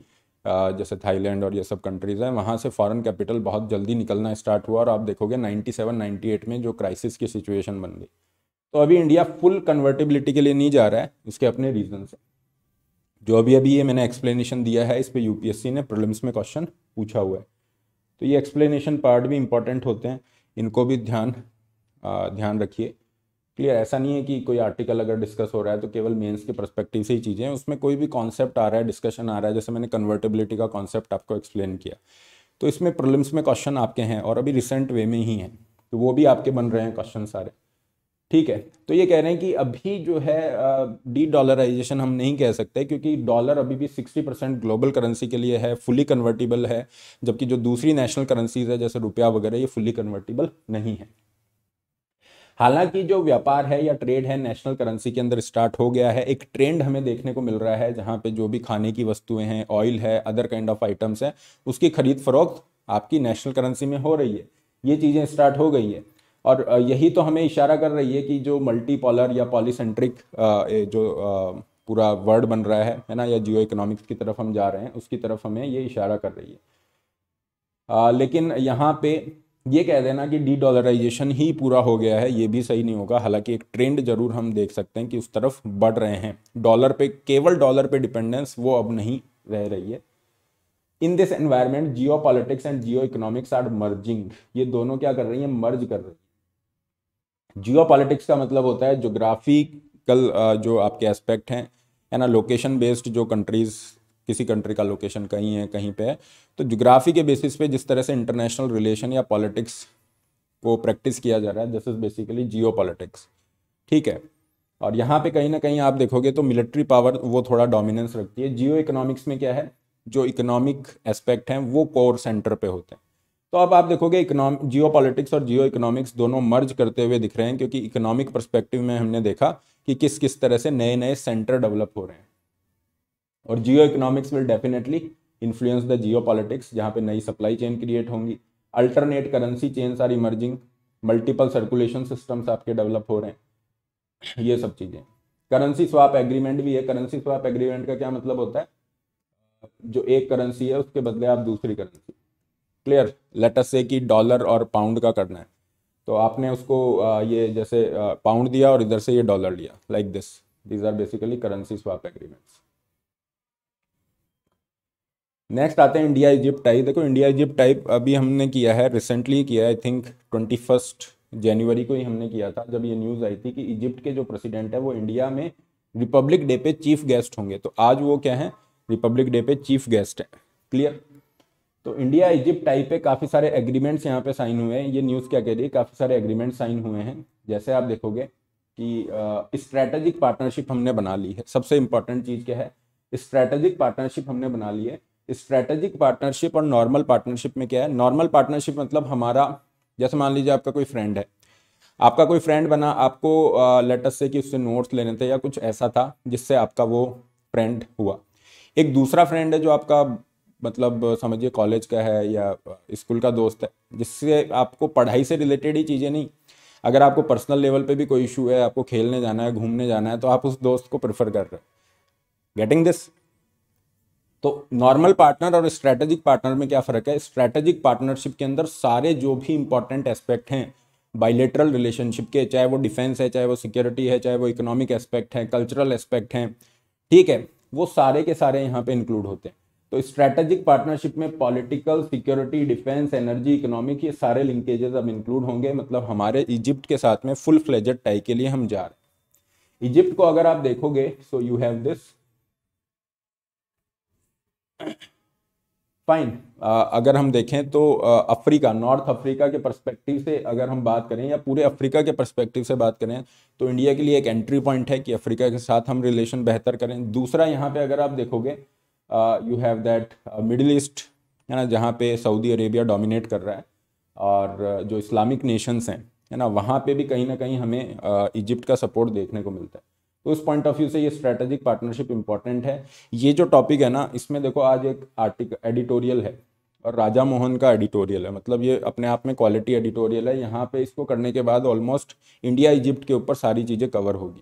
जैसे थाईलैंड और ये सब कंट्रीज़ हैं वहाँ से फॉरेन कैपिटल बहुत जल्दी निकलना स्टार्ट हुआ और आप देखोगे 97 98 में जो क्राइसिस की सिचुएशन बन गई तो अभी इंडिया फुल कन्वर्टेबिलिटी के लिए नहीं जा रहा है इसके अपने रीजन से जो अभी अभी ये मैंने एक्सप्लेनेशन दिया है इस पर यू ने प्रॉब्लम्स में क्वेश्चन पूछा हुआ है तो ये एक्सप्लेनेशन पार्ट भी इंपॉर्टेंट होते हैं इनको भी ध्यान आ, ध्यान रखिए क्लियर ऐसा नहीं है कि कोई आर्टिकल अगर डिस्कस हो रहा है तो केवल मेंस के परस्पेक्टिव से ही चीज़ें हैं उसमें कोई भी कॉन्सेप्ट आ रहा है डिस्कशन आ रहा है जैसे मैंने कन्वर्टेबिलिटी का कॉन्सेप्ट आपको एक्सप्लेन किया तो इसमें प्रॉब्लम्स में क्वेश्चन आपके हैं और अभी रिसेंट वे में ही हैं तो वो भी आपके बन रहे हैं क्वेश्चन सारे ठीक है तो ये कह रहे हैं कि अभी जो है डी डॉलराइजेशन हम नहीं कह सकते क्योंकि डॉलर अभी भी 60 परसेंट ग्लोबल करेंसी के लिए है फुली कन्वर्टिबल है जबकि जो दूसरी नेशनल करेंसीज है जैसे रुपया वगैरह ये फुली कन्वर्टिबल नहीं है हालांकि जो व्यापार है या ट्रेड है नेशनल करेंसी के अंदर स्टार्ट हो गया है एक ट्रेंड हमें देखने को मिल रहा है जहाँ पे जो भी खाने की वस्तुएं हैं ऑयल है अदर काइंड ऑफ आइटम्स हैं उसकी खरीद फरोख्त आपकी नेशनल करेंसी में हो रही है ये चीज़ें स्टार्ट हो गई है और यही तो हमें इशारा कर रही है कि जो मल्टीपॉलर या पॉलीसेंट्रिक जो पूरा वर्ड बन रहा है है ना या जियो इकोनॉमिक्स की तरफ हम जा रहे हैं उसकी तरफ हमें ये इशारा कर रही है आ, लेकिन यहाँ पे ये कह देना कि डी डॉलराइजेशन ही पूरा हो गया है ये भी सही नहीं होगा हालांकि एक ट्रेंड जरूर हम देख सकते हैं कि उस तरफ बढ़ रहे हैं डॉलर पे केवल डॉलर पे डिपेंडेंस वो अब नहीं रह रही है in this environment geopolitics and geoeconomics are merging ये दोनों क्या कर रही है मर्ज कर रही है जियो पॉलिटिक्स का मतलब होता है जोग्राफिकल जो आपके एस्पेक्ट हैं है ना लोकेशन बेस्ड जो कंट्रीज किसी कंट्री का लोकेशन कहीं है कहीं पे है तो जोग्राफी के बेसिस पे जिस तरह से इंटरनेशनल रिलेशन या पॉलिटिक्स को प्रैक्टिस किया जा रहा है दिस इज़ बेसिकली जियो ठीक है और यहाँ पे कहीं ना कहीं आप देखोगे तो मिलिट्री पावर वो थोड़ा डोमिनेंस रखती है जियो इकोनॉमिक्स में क्या है जो इकोनॉमिक एस्पेक्ट हैं वो कोर सेंटर पे होते हैं तो अब आप देखोगे इकोनॉम जियो पॉलिटिक्स और जियो इकोनॉमिक्स दोनों मर्ज करते हुए दिख रहे हैं क्योंकि इकोनॉमिक परस्पेक्टिव में हमने देखा कि किस किस तरह से नए नए सेंटर डेवलप हो रहे हैं और geoeconomics will definitely influence the geopolitics जहाँ पे नई सप्लाई चेन क्रिएट होंगी alternate currency chains are emerging multiple circulation systems आपके डेवलप हो रहे हैं ये सब चीज़ें करेंसी स्वाप एग्रीमेंट भी है करेंसी स्वाप एग्रीमेंट का क्या मतलब होता है जो एक करेंसी है उसके बदले आप दूसरी करेंसी क्लियर लेटस से कि डॉलर और पाउंड का करना है तो आपने उसको ये जैसे पाउंड दिया और इधर से ये डॉलर लिया like this these are basically currency swap agreements next आते हैं इंडिया इजिप्ट टाइप देखो इंडिया इजिप्ट टाइप अभी हमने किया है रिसेंटली किया आई थिंक ट्वेंटी फर्स्ट जनवरी को ही हमने किया था जब ये न्यूज़ आई थी कि इजिप्ट के जो प्रेसिडेंट है वो इंडिया में रिपब्लिक डे पे चीफ गेस्ट होंगे तो आज वो क्या है रिपब्लिक डे पे चीफ गेस्ट है क्लियर तो इंडिया इजिप्ट टाइप पे काफ़ी सारे एग्रीमेंट्स यहाँ पे साइन हुए हैं ये न्यूज़ क्या कह रही है काफ़ी सारे एग्रीमेंट साइन हुए हैं जैसे आप देखोगे कि स्ट्रैटेजिक पार्टनरशिप हमने बना ली है सबसे इंपॉर्टेंट चीज़ क्या है स्ट्रैटेजिक पार्टनरशिप हमने बना ली है स्ट्रेटेजिक पार्टनरशिप और नॉर्मल पार्टनरशिप में क्या है नॉर्मल पार्टनरशिप मतलब हमारा जैसे मान लीजिए आपका कोई फ्रेंड है आपका कोई फ्रेंड बना आपको लेटस से कि उससे नोट्स लेने थे या कुछ ऐसा था जिससे आपका वो फ्रेंड हुआ एक दूसरा फ्रेंड है जो आपका मतलब समझिए कॉलेज का है या स्कूल का दोस्त है जिससे आपको पढ़ाई से रिलेटेड ही चीज़ें नहीं अगर आपको पर्सनल लेवल पे भी कोई इशू है आपको खेलने जाना है घूमने जाना है तो आप उस दोस्त को प्रेफर कर रहे हो गेटिंग दिस तो नॉर्मल पार्टनर और स्ट्रैटेजिक पार्टनर में क्या फ़र्क है स्ट्रैटेजिक पार्टनरशिप के अंदर सारे जो भी इंपॉर्टेंट एस्पेक्ट हैं बाइलेटरल रिलेशनशिप के चाहे वो डिफेंस है चाहे वो सिक्योरिटी है चाहे वो इकोनॉमिक एस्पेक्ट है कल्चरल एस्पेक्ट हैं ठीक है वो सारे के सारे यहाँ पे इंक्लूड होते हैं तो स्ट्रैटेजिक पार्टनरशिप में political security defence energy economic ये सारे लिंकेजेस अब इंक्लूड होंगे मतलब हमारे इजिप्ट के साथ में फुल फ्लेजेड टाई के लिए हम जा रहे हैं इजिप्ट को अगर आप देखोगे so you have this fine uh, अगर हम देखें तो uh, अफ्रीका नॉर्थ अफ्रीका के परस्पेक्टिव से अगर हम बात करें या पूरे अफ्रीका के परस्पेक्टिव से बात करें तो इंडिया के लिए एक एंट्री पॉइंट है कि अफ्रीका के साथ हम रिलेशन बेहतर करें दूसरा यहाँ पे अगर आप देखोगे you have that Middle East है ना जहाँ पे सऊदी अरेबिया डोमिनेट कर रहा है और uh, जो इस्लामिक नेशंस हैं है ना वहाँ पे भी कहीं ना कहीं हमें इजिप्ट का सपोर्ट देखने को मिलता है तो उस पॉइंट ऑफ व्यू से ये स्ट्रेटेजिक पार्टनरशिप इंपॉर्टेंट है ये जो टॉपिक है ना इसमें देखो आज एक आर्टिक एडिटोरियल है और राजा मोहन का एडिटोरियल है मतलब ये अपने आप में क्वालिटी एडिटोरियल है यहाँ पे इसको करने के बाद ऑलमोस्ट इंडिया इजिप्ट के ऊपर सारी चीज़ें कवर होगी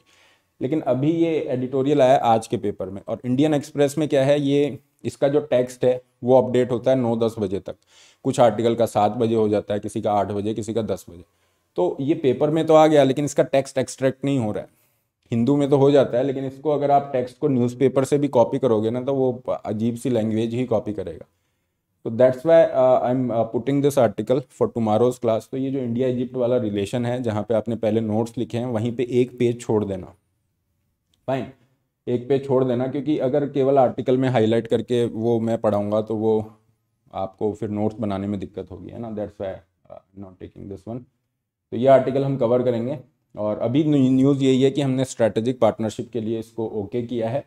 लेकिन अभी ये एडिटोरियल आया आज के पेपर में और इंडियन एक्सप्रेस में क्या है ये इसका जो टेक्स्ट है वो अपडेट होता है नौ दस बजे तक कुछ आर्टिकल का सात बजे हो जाता है किसी का आठ बजे किसी का दस बजे तो ये पेपर में तो आ गया लेकिन इसका टेक्स्ट एक्सट्रैक्ट नहीं हो रहा है हिंदू में तो हो जाता है लेकिन इसको अगर आप टेक्स्ट को न्यूज़पेपर से भी कॉपी करोगे ना तो वो अजीब सी लैंग्वेज ही कॉपी करेगा तो that's why I am putting this article for tomorrow's class तो ये जो इंडिया इजिप्ट वाला रिलेशन है जहाँ पे आपने पहले नोट्स लिखे हैं वहीं पे एक पेज छोड़ देना फाइन एक पेज छोड़ देना क्योंकि अगर केवल आर्टिकल में हाईलाइट करके वो मैं पढ़ाऊँगा तो वो आपको फिर नोट्स बनाने में दिक्कत होगी है ना that's why not taking this one तो ये आर्टिकल हम कवर करेंगे और अभी न्यूज़ यही है कि हमने स्ट्रैटेजिक पार्टनरशिप के लिए इसको ओके किया है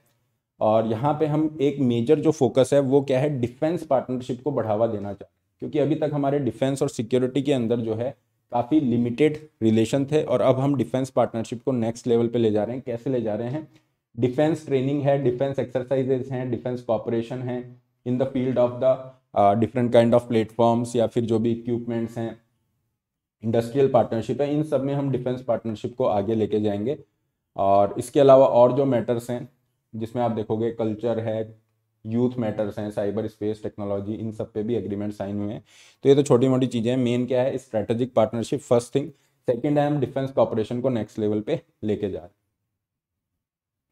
और यहाँ पे हम एक मेजर जो फोकस है वो क्या है डिफेंस पार्टनरशिप को बढ़ावा देना चाहते हैं क्योंकि अभी तक हमारे डिफेंस और सिक्योरिटी के अंदर जो है काफ़ी लिमिटेड रिलेशन थे और अब हम डिफेंस पार्टनरशिप को नेक्स्ट लेवल पे ले जा रहे हैं कैसे ले जा रहे हैं डिफेंस ट्रेनिंग है डिफेंस एक्सरसाइजेज हैं डिफेंस कॉपरेशन है in the field of the different kind of platforms या फिर जो भी इक्विपमेंट्स हैं इंडस्ट्रियल पार्टनरशिप है इन सब में हम डिफेंस पार्टनरशिप को आगे लेके जाएंगे और इसके अलावा और जो मैटर्स हैं जिसमें आप देखोगे कल्चर है यूथ मैटर्स हैं साइबर स्पेस टेक्नोलॉजी इन सब पे भी एग्रीमेंट साइन हुए हैं तो ये तो छोटी मोटी चीज़ें हैं मेन क्या है strategic partnership first thing second है हम डिफेंस कॉपरेशन को नेक्स्ट लेवल पे लेके जा रहे हैं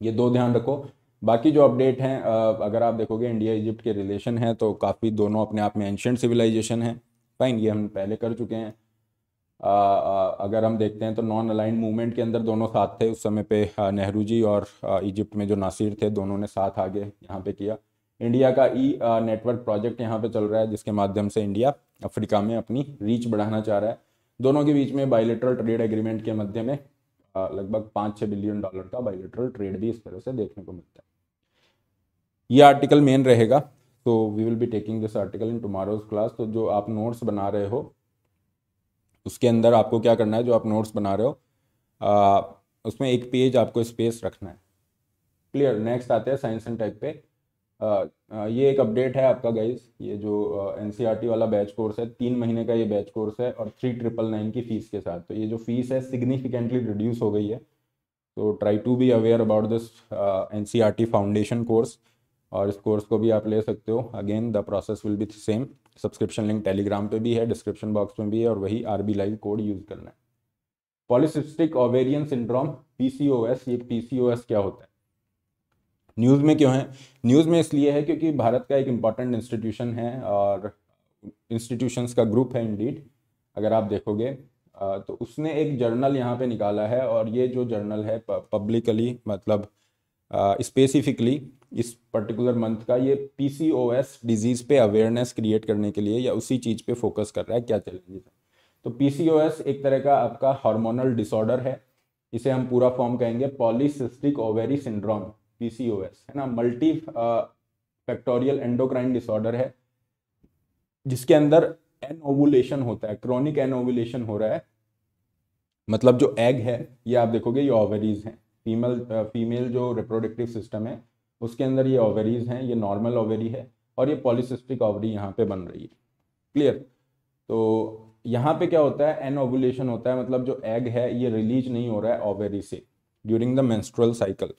ये दो ध्यान रखो बाकी जो अपडेट हैं अगर आप देखोगे इंडिया इजिप्ट के रिलेशन है तो काफ़ी दोनों अपने आप में एंशियट सिविलाइजेशन है फाइन ये हम पहले कर चुके हैं अगर हम देखते हैं तो नॉन अलाइंड मूवमेंट के अंदर दोनों साथ थे उस समय पे नेहरू जी और इजिप्ट में जो नासिर थे दोनों ने साथ आगे यहाँ पे किया इंडिया का ई नेटवर्क प्रोजेक्ट यहाँ पे चल रहा है जिसके माध्यम से इंडिया अफ्रीका में अपनी रीच बढ़ाना चाह रहा है दोनों के बीच में बायोलिट्रल ट्रेड एग्रीमेंट के मध्य में लगभग पाँच छः बिलियन डॉलर का बायोलेटरल ट्रेड भी इस तरह से देखने को मिलता है ये आर्टिकल मेन रहेगा तो we will be taking this article in tomorrow's class तो जो आप नोट्स बना रहे हो उसके अंदर आपको क्या करना है जो आप नोट्स बना रहे हो आ, उसमें एक पेज आपको स्पेस रखना है क्लियर नेक्स्ट आते हैं साइंस एंड टेक पे आ, आ, ये एक अपडेट है आपका गाइज ये जो एन e वाला बैच कोर्स है तीन महीने का ये बैच कोर्स है और थ्री ट्रिपल नाइन की फ़ीस के साथ तो ये जो फ़ीस है सिग्निफिकेंटली रिड्यूस हो गई है तो try to be aware about this N foundation course और इस कोर्स को भी आप ले सकते हो again the process will be same subscription link Telegram पे भी है डिस्क्रिप्शन बॉक्स में भी है और वही आरबी लाइव कोड यूज़ करना है पॉलिसिस्टिक ओवेरियन सिंड्रोम पीसीओएस ये पीसीओएस क्या होता है न्यूज़ में क्यों है न्यूज़ में इसलिए है क्योंकि भारत का एक इंपॉर्टेंट इंस्टीट्यूशन है और इंस्टीट्यूशन का ग्रुप है इंडीड अगर आप देखोगे तो उसने एक जर्नल यहाँ पे निकाला है और ये जो जर्नल है पब्लिकली मतलब स्पेसिफिकली इस पर्टिकुलर मंथ का ये पीसीओएस डिजीज़ पे अवेयरनेस क्रिएट करने के लिए या उसी चीज़ पे फोकस कर रहा है क्या चैलेंजेस हैं तो पीसीओएस एक तरह का आपका हार्मोनल डिसऑर्डर है इसे हम पूरा फॉर्म कहेंगे पॉलीसिस्टिक ओवेरी सिंड्रोम पीसीओएस है ना मल्टी फैक्टोरियल एंडोक्राइन डिसऑर्डर है जिसके अंदर एनओवुलेशन होता है क्रॉनिक एनओवुलेशन हो रहा है मतलब जो एग है ये आप देखोगे ये ओवरीज हैं फीमेल फीमेल uh, जो रिप्रोडक्टिव सिस्टम है उसके अंदर ये ओवेरीज हैं ये नॉर्मल ओवेरी है और ये पॉलिसिस्टिक ओवरी यहाँ पे बन रही है क्लियर तो यहाँ पे क्या होता है एन ओवुलेशन होता है मतलब जो एग है ये रिलीज नहीं हो रहा है ओवेरी से ड्यूरिंग द मेंस्ट्रुअल साइकिल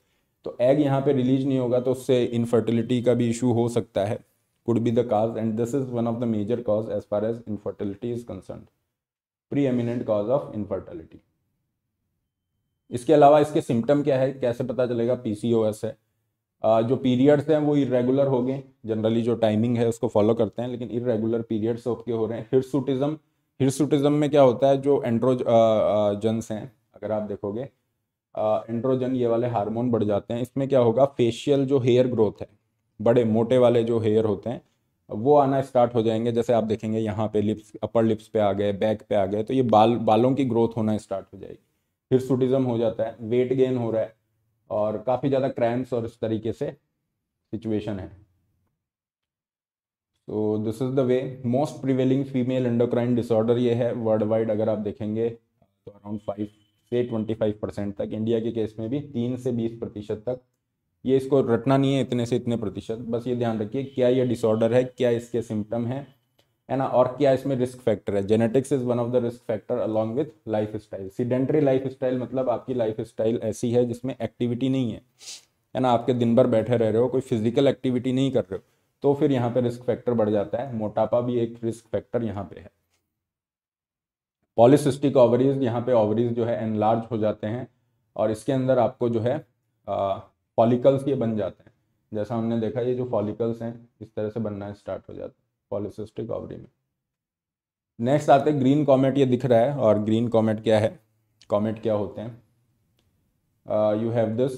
तो एग यहाँ पे रिलीज नहीं होगा तो उससे इनफर्टिलिटी का भी इशू हो सकता है be the cause and this is one of the major cause as far as infertility is concern pre eminent cause of infertility इसके अलावा इसके सिम्टम क्या है कैसे पता चलेगा एस है जो पीरियड्स हैं वो इरेगुलर हो गए जनरली जो टाइमिंग है उसको फॉलो करते हैं लेकिन इरेगुलर पीरियड्स आपके हो रहे हैं हिरसुटिज्म हिरसुटिज्म में क्या होता है जो एंड्रोजन्स हैं अगर आप देखोगे एंड्रोजन ये वाले हार्मोन बढ़ जाते हैं इसमें क्या होगा फेशियल जो हेयर ग्रोथ है बड़े मोटे वाले जो हेयर होते हैं वो आना स्टार्ट हो जाएंगे जैसे आप देखेंगे यहाँ पे लिप्स अपर लिप्स पे आ गए बैक पे आ गए तो ये बाल बालों की ग्रोथ होना स्टार्ट हो जाएगी हिरसुटिज्म हो जाता है वेट गेन हो रहा है और काफ़ी ज़्यादा क्राइम्स और इस तरीके से सिचुएशन है तो this is the way most prevailing female endocrine disorder ये है वर्ल्ड वाइड अगर आप देखेंगे तो अराउंड फाइव से ट्वेंटी फाइव परसेंट तक इंडिया के केस में भी तीन से बीस प्रतिशत तक ये इसको रटना नहीं है इतने से इतने प्रतिशत बस ये ध्यान रखिए क्या ये डिसऑर्डर है क्या इसके सिम्टम हैं है ना और क्या इसमें रिस्क फैक्टर है genetics is one of the risk factor along with life style sedentary life style मतलब आपकी लाइफ स्टाइल ऐसी है जिसमें एक्टिविटी नहीं है है ना आपके दिन भर बैठे रह रहे हो कोई फिजिकल एक्टिविटी नहीं कर रहे हो तो फिर यहाँ पे रिस्क फैक्टर बढ़ जाता है मोटापा भी एक रिस्क फैक्टर यहाँ पे है पॉलिसिस्टिक ओवरीज यहाँ पे ओवरीज जो है एनलार्ज हो जाते हैं और इसके अंदर आपको जो है फॉलिकल्स ये बन जाते हैं जैसा हमने देखा ये जो फॉलिकल्स हैं इस तरह से बनना स्टार्ट हो जाता है पॉलिसिस्टिक ऑवरी में नेक्स्ट आते हैं ग्रीन कॉमेट ये दिख रहा है और ग्रीन कॉमेट क्या है कॉमेट क्या होते हैं यू हैव दिस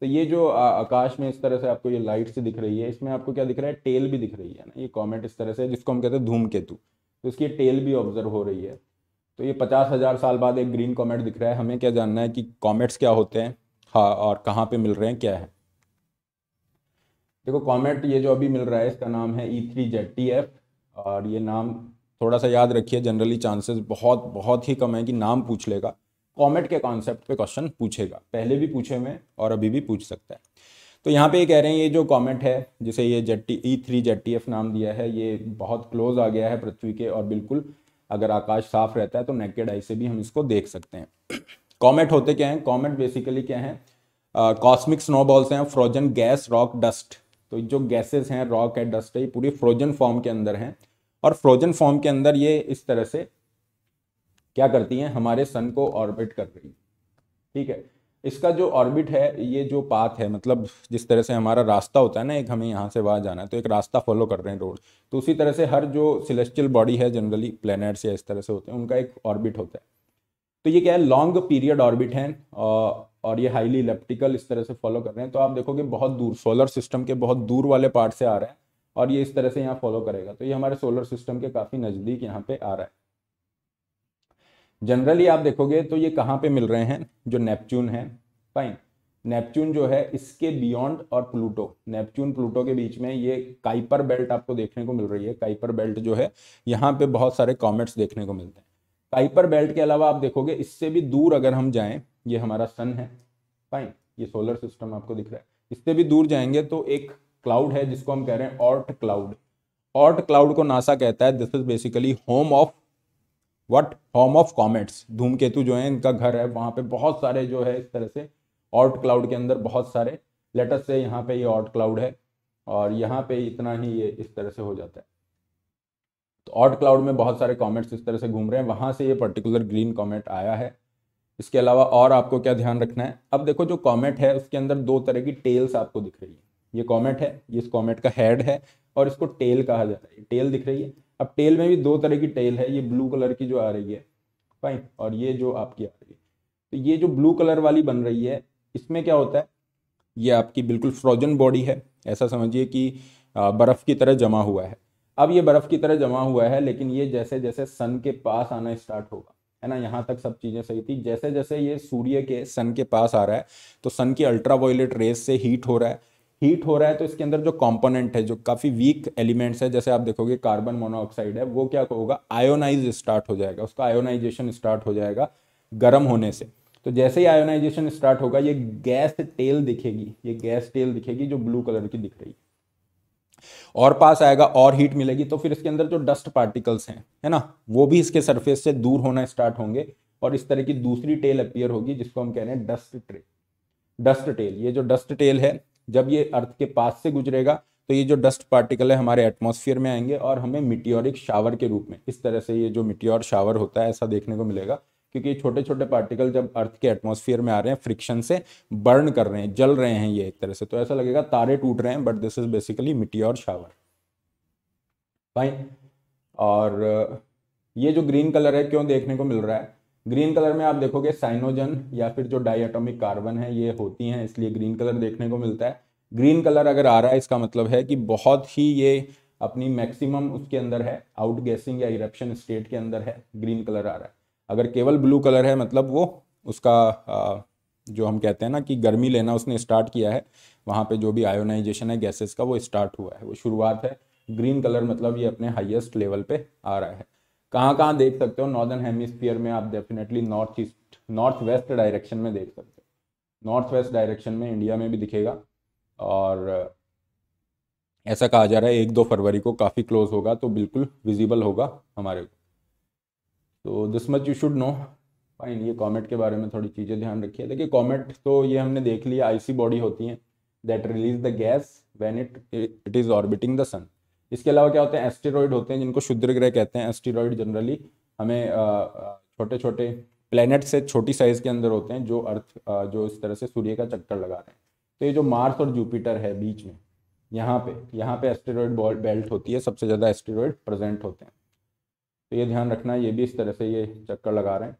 तो ये जो आकाश में इस तरह से आपको ये लाइट सी दिख रही है इसमें आपको क्या दिख रहा है टेल भी दिख रही है ना ये कॉमेट इस तरह से जिसको हम कहते हैं धूम केतु तो इसकी टेल भी ऑब्जर्व हो रही है तो ये पचास हज़ार साल बाद एक ग्रीन कॉमेट दिख रहा है हमें क्या जानना है कि कॉमेट्स क्या होते हैं हाँ और कहाँ पे मिल रहे हैं क्या है देखो कॉमेट ये जो अभी मिल रहा है इसका नाम है E three Z T F और ये नाम थोड़ा सा याद रखिए जनरली चांसेस बहुत बहुत ही कम है कि नाम पूछ लेगा कॉमेट के कॉन्सेप्ट पे क्वेश्चन पूछेगा पहले भी पूछे हुए और अभी भी पूछ सकता है तो यहाँ पे ये कह रहे हैं ये जो कॉमेट है जिसे ये Z T E three Z T F नाम दिया है ये बहुत क्लोज आ गया है पृथ्वी के और बिल्कुल अगर आकाश साफ रहता है तो नेकेड आई से भी हम इसको देख सकते हैं कॉमेट होते क्या हैं कॉमेट बेसिकली क्या हैं कॉस्मिक स्नोबॉल्स हैं फ्रोजन गैस रॉक डस्ट तो जो गैसेस हैं रॉक है डस्ट है ये पूरी फ्रोजन फॉर्म के अंदर हैं और फ्रोजन फॉर्म के अंदर ये इस तरह से क्या करती हैं हमारे सन को ऑर्बिट कर रही है ठीक है इसका जो ऑर्बिट है ये जो पाथ है मतलब जिस तरह से हमारा रास्ता होता है ना एक हमें यहाँ से वहाँ जाना है तो एक रास्ता फॉलो कर रहे हैं रोड तो उसी तरह से हर जो सिलेस्टियल बॉडी है जनरली प्लैनेट्स या इस तरह से होते हैं उनका एक ऑर्बिट होता है तो ये क्या है लॉन्ग पीरियड ऑर्बिट है और ये हाईली इलेप्टिकल इस तरह से फॉलो कर रहे हैं तो आप देखोगे बहुत दूर सोलर सिस्टम के बहुत दूर वाले पार्ट से आ रहे हैं और ये इस तरह से यहाँ फॉलो करेगा तो ये हमारे सोलर सिस्टम के काफ़ी नज़दीक यहाँ पे आ रहा है जनरली आप देखोगे तो ये कहाँ पे मिल रहे हैं जो नेपच्यून है फाइन नेपच्यून जो है इसके बियॉन्ड और प्लूटो नेपच्यून प्लूटो के बीच में ये काइपर बेल्ट आपको देखने को मिल रही है काइपर बेल्ट जो है यहाँ पे बहुत सारे कॉमेट्स देखने को मिलते हैं काइपर बेल्ट के अलावा आप देखोगे इससे भी दूर अगर हम जाएं ये हमारा सन है फाइन ये सोलर सिस्टम आपको दिख रहा है इससे भी दूर जाएंगे तो एक क्लाउड है जिसको हम कह रहे हैं ऑर्ट क्लाउड ऑर्ट क्लाउड को नासा कहता है this is basically home of what home of comets धूमकेतु जो है इनका घर है वहाँ पे बहुत सारे जो है इस तरह से ऑर्ट क्लाउड के अंदर बहुत सारे लेटस से यहाँ पे ये ऑर्ट क्लाउड है और यहाँ पे इतना ही ये इस तरह से हो जाता है तो ऑर्ट क्लाउड में बहुत सारे कॉमेट्स इस तरह से घूम रहे हैं वहाँ से ये पर्टिकुलर ग्रीन कॉमेट आया है इसके अलावा और आपको क्या ध्यान रखना है अब देखो जो कॉमेट है उसके अंदर दो तरह की टेल्स आपको दिख रही है ये कॉमेट है ये इस कॉमेट का हेड है और इसको टेल कहा जा रहा है टेल दिख रही है अब टेल में भी दो तरह की टेल है ये ब्लू कलर की जो आ रही है फाइन और ये जो आपकी आ रही है तो ये जो ब्लू कलर वाली बन रही है इसमें क्या होता है ये आपकी बिल्कुल फ्रोजन बॉडी है ऐसा समझिए कि बर्फ़ की तरह जमा हुआ है अब ये बर्फ़ की तरह जमा हुआ है लेकिन ये जैसे जैसे सन के पास आना स्टार्ट होगा है ना यहाँ तक सब चीज़ें सही थी जैसे जैसे ये सूर्य के सन के पास आ रहा है तो सन की अल्ट्रा वायलेट रेस से हीट हो रहा है हीट हो रहा है तो इसके अंदर जो कंपोनेंट है जो काफ़ी वीक एलिमेंट्स है जैसे आप देखोगे कार्बन मोनोऑक्साइड है वो क्या होगा आयोनाइज स्टार्ट हो जाएगा उसका आयोनाइजेशन स्टार्ट हो जाएगा गर्म होने से तो जैसे ही आयोनाइजेशन स्टार्ट होगा ये गैस टेल दिखेगी ये गैस टेल दिखेगी जो ब्लू कलर की दिख रही है और पास आएगा और हीट मिलेगी तो फिर इसके अंदर जो डस्ट पार्टिकल्स हैं है ना वो भी इसके सरफेस से दूर होना स्टार्ट होंगे और इस तरह की दूसरी टेल अपियर होगी जिसको हम कह रहे हैं डस्ट ट्रे डस्ट टेल ये जो डस्ट टेल है जब ये अर्थ के पास से गुजरेगा तो ये जो डस्ट पार्टिकल है हमारे एटमोसफियर में आएंगे और हमें मिट्योरिक शावर के रूप में इस तरह से ये जो मिट्योर शावर होता है ऐसा देखने को मिलेगा क्योंकि छोटे छोटे पार्टिकल जब अर्थ के एटमोसफियर में आ रहे हैं फ्रिक्शन से बर्न कर रहे हैं जल रहे हैं ये एक तरह से तो ऐसा लगेगा तारे टूट रहे हैं बट दिस इज बेसिकली मिट्टी और शावर फाइन और ये जो ग्रीन कलर है क्यों देखने को मिल रहा है ग्रीन कलर में आप देखोगे साइनोजन या फिर जो डाइटोमिक कार्बन है ये होती हैं इसलिए ग्रीन कलर देखने को मिलता है ग्रीन कलर अगर आ रहा है इसका मतलब है कि बहुत ही ये अपनी मैक्सिमम उसके अंदर है आउट गैसिंग या इरप्शन स्टेट के अंदर है ग्रीन कलर आ रहा है अगर केवल ब्लू कलर है मतलब वो उसका आ, जो हम कहते हैं ना कि गर्मी लेना उसने स्टार्ट किया है वहाँ पे जो भी आयोनाइजेशन है गैसेस का वो स्टार्ट हुआ है वो शुरुआत है ग्रीन कलर मतलब ये अपने हाईएस्ट लेवल पे आ रहा है कहाँ कहाँ देख सकते हो नॉर्दर्न हेमिस्फीयर में आप definitely north east north west direction में देख सकते हो नॉर्थ वेस्ट डायरेक्शन में इंडिया में भी दिखेगा और ऐसा कहा जा रहा है एक दो फरवरी को काफ़ी क्लोज होगा तो बिल्कुल विजिबल होगा हमारे को तो this much you should know fine ये कॉमेट के बारे में थोड़ी चीज़ें ध्यान रखिए देखिए कॉमेट तो ये हमने देख लिया आईसी बॉडी होती है that release the gas when it it is orbiting the sun इसके अलावा क्या होते हैं एस्टेरॉयड होते हैं जिनको क्षुद्र ग्रह कहते हैं एस्टेरॉयड जनरली हमें छोटे छोटे प्लानट से छोटी साइज़ के अंदर होते हैं जो अर्थ जो इस तरह से सूर्य का चक्कर लगा रहे हैं तो ये जो मार्स और जुपिटर है बीच में यहाँ पे यहाँ पे एस्टेरॉयड बेल्ट होती है सबसे ज़्यादा एस्टेरॉयड प्रेजेंट होते हैं तो ये ध्यान रखना है ये भी इस तरह से ये चक्कर लगा रहे हैं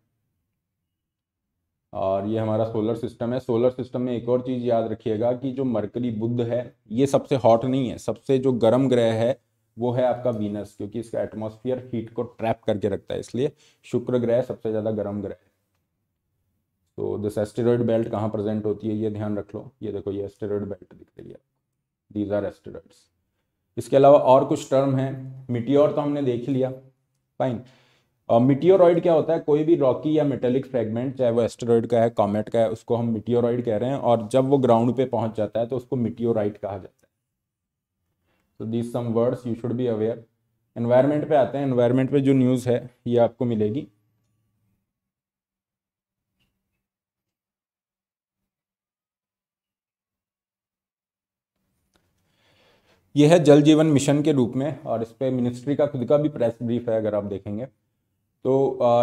और ये हमारा सोलर सिस्टम है सोलर सिस्टम में एक और चीज़ याद रखिएगा कि जो मरकरी बुद्ध है ये सबसे हॉट नहीं है सबसे जो गर्म ग्रह है वो है आपका वीनस क्योंकि इसका एटमॉस्फेयर हीट को ट्रैप करके रखता है इसलिए शुक्र ग्रह सबसे ज़्यादा गर्म ग्रह है तो दिस एस्टेरॉयड बेल्ट कहाँ प्रेजेंट होती है ये ध्यान रख लो ये देखो ये एस्टेरॉयड बेल्ट दिख रही है दीज आर एस्टेरॉयड्स इसके अलावा और कुछ टर्म है मिटियोर तो हमने देख लिया फाइन मिटियोरॉइड uh, क्या होता है कोई भी रॉकी या मेटेलिक फ्रेगमेंट चाहे वो एस्टेरॉइड का है कॉमेट का है उसको हम मिटियोरॉइड कह रहे हैं और जब वो ग्राउंड पे पहुंच जाता है तो उसको मिटियोराइट कहा जाता है so these some words you should be aware environment पे आते हैं एनवायरमेंट पे जो न्यूज़ है ये आपको मिलेगी ये है जल जीवन मिशन के रूप में और इस पर मिनिस्ट्री का खुद का भी प्रेस ब्रीफ है अगर आप देखेंगे तो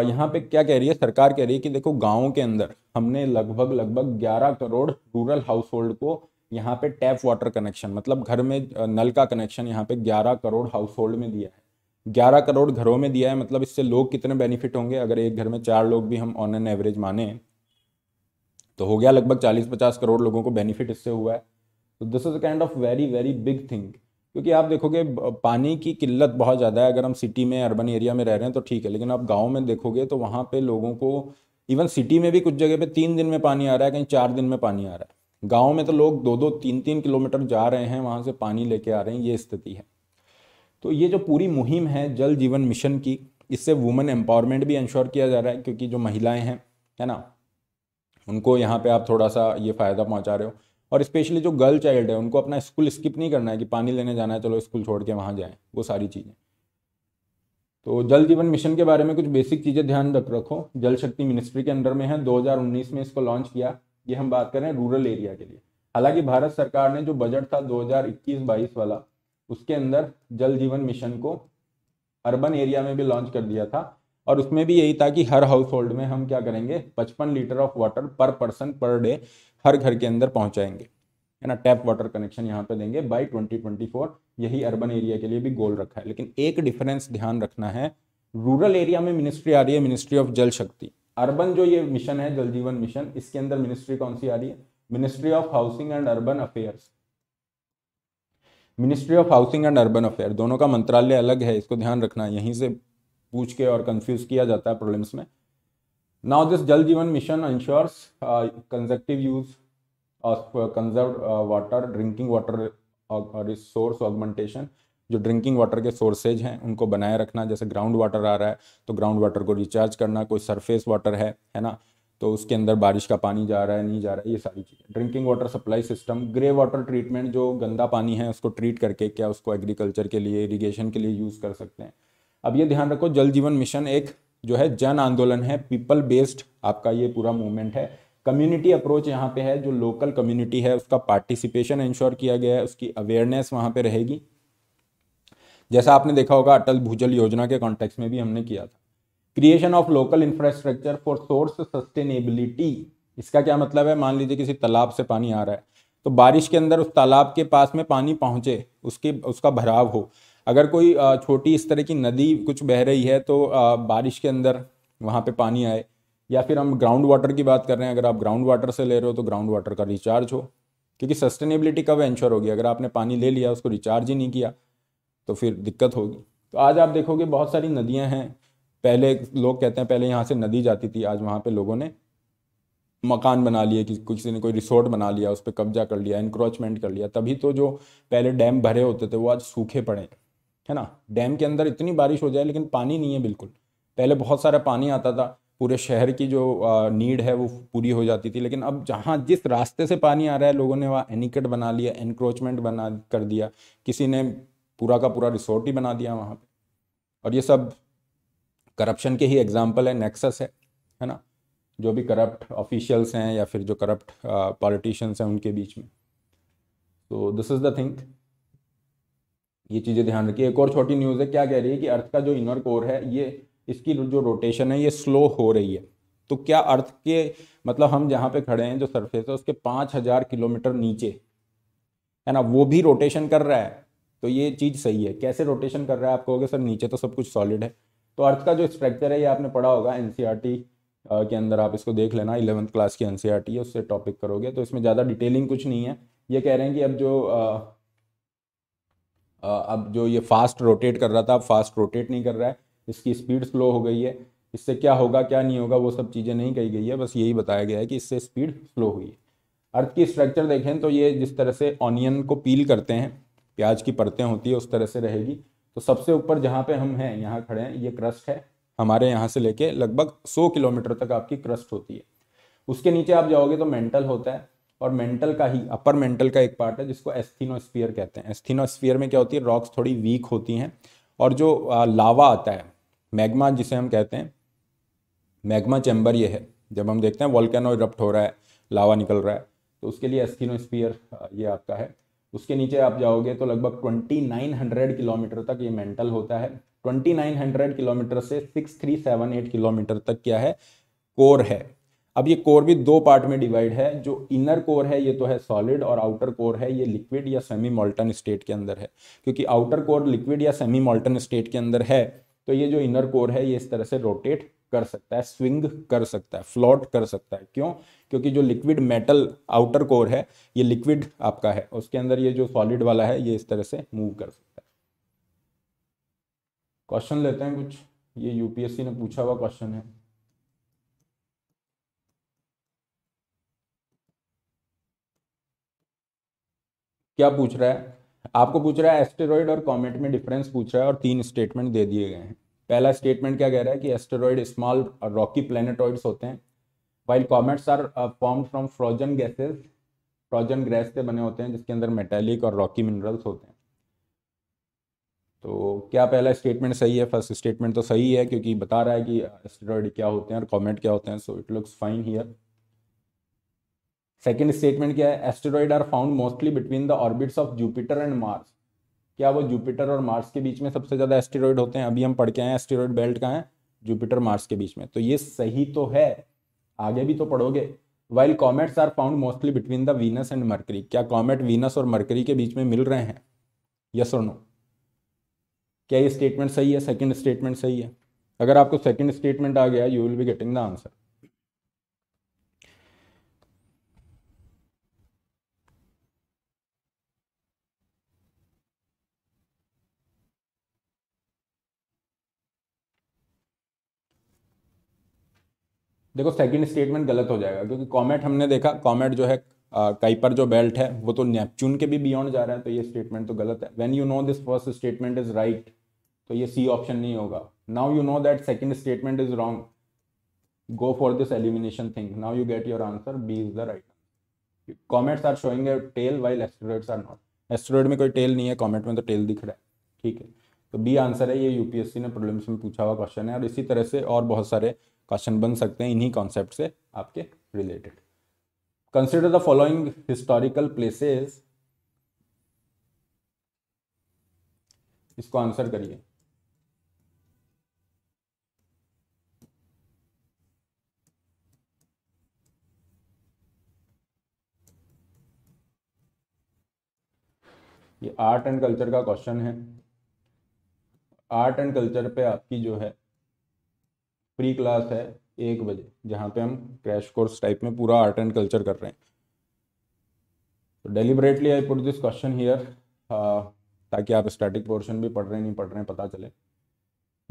यहाँ पे क्या कह रही है सरकार कह रही है कि देखो गाँव के अंदर हमने लगभग लगभग 11 करोड़ रूरल हाउस होल्ड को यहाँ पे टैप वाटर कनेक्शन मतलब घर में नल का कनेक्शन यहाँ पे 11 करोड़ हाउस होल्ड में दिया है 11 करोड़ घरों में दिया है मतलब इससे लोग कितने बेनिफिट होंगे अगर एक घर में चार लोग भी हम ऑन एन एवरेज माने तो हो गया लगभग चालीस पचास करोड़ लोगों को बेनिफिट इससे हुआ है तो this is a kind of very very big thing क्योंकि आप देखोगे पानी की किल्लत बहुत ज़्यादा है अगर हम सिटी में अर्बन एरिया में रह रहे हैं तो ठीक है लेकिन आप गाँव में देखोगे तो वहाँ पर लोगों को इवन सिटी में भी कुछ जगह पर तीन दिन में पानी आ रहा है कहीं चार दिन में पानी आ रहा है गाँव में तो लोग दो दो तीन तीन किलोमीटर जा रहे हैं वहाँ से पानी लेके आ रहे हैं ये स्थिति है तो ये जो पूरी मुहिम है जल जीवन मिशन की इससे वुमेन एम्पावरमेंट भी इंश्योर किया जा रहा है क्योंकि जो महिलाएं हैं है ना उनको यहाँ पे आप थोड़ा सा ये फ़ायदा पहुँचा रहे हो और स्पेशली जो गर्ल चाइल्ड है उनको अपना स्कूल स्किप नहीं करना है कि पानी लेने जाना है चलो स्कूल छोड़ के वहाँ जाएँ वो सारी चीज़ें तो जल जीवन मिशन के बारे में कुछ बेसिक चीज़ें ध्यान रख रखो जल शक्ति मिनिस्ट्री के अंडर में है 2019 में इसको लॉन्च किया ये हम बात करें रूरल एरिया के लिए हालांकि भारत सरकार ने जो बजट था 2021-22 वाला उसके अंदर जल जीवन मिशन को अर्बन एरिया में भी लॉन्च कर दिया था और उसमें भी यही था कि हर हाउस होल्ड में हम क्या करेंगे पचपन litre of water per person per day हर घर के अंदर पहुंचाएंगे है ना टैप वाटर कनेक्शन यहाँ पे देंगे बाय 2024 यही अर्बन एरिया के लिए भी गोल रखा है लेकिन एक डिफरेंस ध्यान रखना है रूरल एरिया में मिनिस्ट्री आ रही है मिनिस्ट्री ऑफ जल शक्ति अर्बन जो ये मिशन है जल जीवन मिशन इसके अंदर मिनिस्ट्री कौन सी आ रही है ministry of housing and urban affairs ministry of housing and urban affair दोनों का मंत्रालय अलग है इसको ध्यान रखना यहीं से पूछ के और कंफ्यूज किया जाता है प्रॉब्लम्स में Now this Jal Jeevan mission ensures uh, consecutive use of uh, conserved uh, water, drinking water resource uh, augmentation uh, जो ड्रिंकिंग वाटर के सोर्सेज हैं उनको बनाए रखना जैसे ग्राउंड वाटर आ रहा है तो ग्राउंड वाटर को रिचार्ज करना कोई सरफेस वाटर है है ना तो उसके अंदर बारिश का पानी जा रहा है नहीं जा रहा है ये सारी चीज़ें drinking water supply system grey water treatment जो गंदा पानी है उसको ट्रीट करके क्या उसको एग्रीकल्चर के लिए इरीगेशन के लिए यूज़ कर सकते हैं अब ये ध्यान रखो जल जीवन मिशन एक जो है जन आंदोलन है पीपल बेस्ड आपका ये पूरा मूवमेंट है कम्युनिटी अप्रोच यहाँ पे है जो लोकल कम्युनिटी है उसका पार्टिसिपेशन इंश्योर किया गया है उसकी अवेयरनेस वहाँ पे रहेगी जैसा आपने देखा होगा अटल भूजल योजना के कॉन्टेक्स्ट में भी हमने किया था creation of local infrastructure for source sustainability इसका क्या मतलब है मान लीजिए किसी तालाब से पानी आ रहा है तो बारिश के अंदर उस तालाब के पास में पानी पहुंचे उसके उसका भराव हो अगर कोई छोटी इस तरह की नदी कुछ बह रही है तो बारिश के अंदर वहाँ पे पानी आए या फिर हम ग्राउंड वाटर की बात कर रहे हैं अगर आप ग्राउंड वाटर से ले रहे हो तो ग्राउंड वाटर का रिचार्ज हो क्योंकि सस्टेनेबिलिटी कब एंश्योर होगी अगर आपने पानी ले लिया उसको रिचार्ज ही नहीं किया तो फिर दिक्कत होगी तो आज आप देखोगे बहुत सारी नदियाँ हैं पहले लोग कहते हैं पहले यहाँ से नदी जाती थी आज वहाँ पर लोगों ने मकान बना लिए कि किसी ने कोई रिसोर्ट बना लिया उस पर कब्जा कर लिया इंक्रोचमेंट कर लिया तभी तो जो पहले डैम भरे होते थे वो आज सूखे पड़े है ना डैम के अंदर इतनी बारिश हो जाए लेकिन पानी नहीं है बिल्कुल पहले बहुत सारा पानी आता था पूरे शहर की जो नीड है वो पूरी हो जाती थी लेकिन अब जहाँ जिस रास्ते से पानी आ रहा है लोगों ने वहाँ एनिकट बना लिया एनक्रोचमेंट बना कर दिया किसी ने पूरा का पूरा रिसोर्ट ही बना दिया वहाँ पर और ये सब करप्शन के ही एग्जाम्पल है नेक्सस है है ना जो भी करप्ट ऑफिशियल्स हैं या फिर जो करप्ट पॉलिटिशियंस हैं उनके बीच में तो दिस इज़ द थिंग ये चीज़ें ध्यान रखिए एक और छोटी न्यूज़ है क्या कह रही है कि अर्थ का जो इनर कोर है ये इसकी जो रोटेशन है ये स्लो हो रही है तो क्या अर्थ के मतलब हम जहाँ पे खड़े हैं जो सरफेस है उसके पाँच हज़ार किलोमीटर नीचे है ना वो भी रोटेशन कर रहा है तो ये चीज़ सही है कैसे रोटेशन कर रहा है आप कहोगे सर नीचे तो सब कुछ सॉलिड है तो अर्थ का जो स्ट्रक्चर है ये आपने पढ़ा होगा एन e के अंदर आप इसको देख लेना इलेवंथ क्लास की एन e है उससे टॉपिक करोगे तो इसमें ज़्यादा डिटेलिंग कुछ नहीं है ये कह रहे हैं कि अब जो अब जो ये फास्ट रोटेट कर रहा था अब फास्ट रोटेट नहीं कर रहा है इसकी स्पीड स्लो हो गई है इससे क्या होगा क्या नहीं होगा वो सब चीज़ें नहीं कही गई है बस यही बताया गया है कि इससे स्पीड स्लो हुई है अर्थ की स्ट्रक्चर देखें तो ये जिस तरह से ऑनियन को पील करते हैं प्याज की परतें होती है उस तरह से रहेगी तो सबसे ऊपर जहाँ पे हम हैं यहाँ खड़े हैं ये क्रस्ट है हमारे यहाँ से लेके लगभग 100 किलोमीटर तक आपकी क्रस्ट होती है उसके नीचे आप जाओगे तो मेंटल होता है और मेंटल का ही अपर मेंटल का एक पार्ट है जिसको एस्थिनोस्फियर कहते हैं एस्थिनोस्फियर में क्या होती है रॉक्स थोड़ी वीक होती हैं और जो लावा आता है मैग्मा जिसे हम कहते हैं मैग्मा चैम्बर ये है जब हम देखते हैं वॉल्केनो इरप्ट हो रहा है लावा निकल रहा है तो उसके लिए एस्थिनोस्फियर ये आपका है उसके नीचे आप जाओगे तो लगभग 2900 किलोमीटर तक ये मेंटल होता है 2900 किलोमीटर से 6378 किलोमीटर तक क्या है कोर है अब ये कोर भी दो पार्ट में डिवाइड है जो इनर कोर है ये तो है सॉलिड और आउटर कोर है ये लिक्विड या सेमी मोल्टन स्टेट के अंदर है क्योंकि आउटर कोर लिक्विड या सेमी मोल्टन स्टेट के अंदर है तो ये जो इनर कोर है ये इस तरह से रोटेट कर सकता है स्विंग कर सकता है फ्लॉट कर सकता है क्यों क्योंकि जो लिक्विड मेटल आउटर कोर है ये लिक्विड आपका है उसके अंदर ये जो सॉलिड वाला है ये इस तरह से मूव कर सकता है क्वेश्चन लेते हैं कुछ ये यूपीएससी ने पूछा हुआ क्वेश्चन है क्या पूछ रहा है आपको पूछ रहा है एस्टेरॉयड और कॉमेट में डिफरेंस पूछ रहा है और तीन स्टेटमेंट दे दिए गए हैं पहला स्टेटमेंट क्या कह रहा है कि एस्टेरॉयड स्मॉल और रॉकी प्लेनेटॉइड्स होते हैं while comets are form from frozen gases frozen gas से बने होते हैं जिसके अंदर मेटेलिक और रॉकी मिनरल्स होते हैं तो क्या पहला स्टेटमेंट सही है फर्स्ट स्टेटमेंट तो सही है क्योंकि बता रहा है कि एस्टेरॉयड uh, क्या होते हैं और कॉमेट क्या होते हैं so it looks fine here second statement क्या है asteroid are found mostly between the orbits of Jupiter and Mars क्या वो जुपिटर और मार्स के बीच में सबसे ज़्यादा एस्टेरॉइड होते हैं अभी हम पढ़ के आए एस्टेरॉइड बेल्ट का है जुपिटर मार्स के बीच में तो ये सही तो है आगे भी तो पढ़ोगे while comets are found mostly between the Venus and Mercury क्या कॉमेट वीनस और मर्करी के बीच में मिल रहे हैं यस और नो क्या ये स्टेटमेंट सही है सेकेंड स्टेटमेंट सही है अगर आपको सेकेंड स्टेटमेंट आ गया you will be getting the answer देखो सेकंड स्टेटमेंट गलत हो जाएगा क्योंकि कॉमेट हमने देखा कॉमेट जो है काइपर जो बेल्ट है वो तो नेपच्यून के भी बियॉन्ड जा रहा है तो ये स्टेटमेंट तो गलत है when you know this first statement is right तो ये सी ऑप्शन नहीं होगा now you know that second statement is wrong go for this elimination thing now you get your answer B is the right comets are showing tail while asteroids are not asteroid में कोई tell नहीं है comet में तो tell दिख रहा है ठीक है तो बी आंसर है ये यूपीएससी ने प्रॉब्लम्स में पूछा हुआ क्वेश्चन है और इसी तरह से और बहुत सारे क्वेश्चन बन सकते हैं इन्हीं कॉन्सेप्ट से आपके related consider the following historical places इसको आंसर करिए ये आर्ट एंड कल्चर का क्वेश्चन है आर्ट एंड कल्चर पे आपकी जो है प्री क्लास है एक बजे जहाँ पे हम क्रैश कोर्स टाइप में पूरा आर्ट एंड कल्चर कर रहे हैं तो I put this question here ताकि आप स्टैटिक पोर्शन भी पढ़ रहे नहीं पढ़ रहे पता चले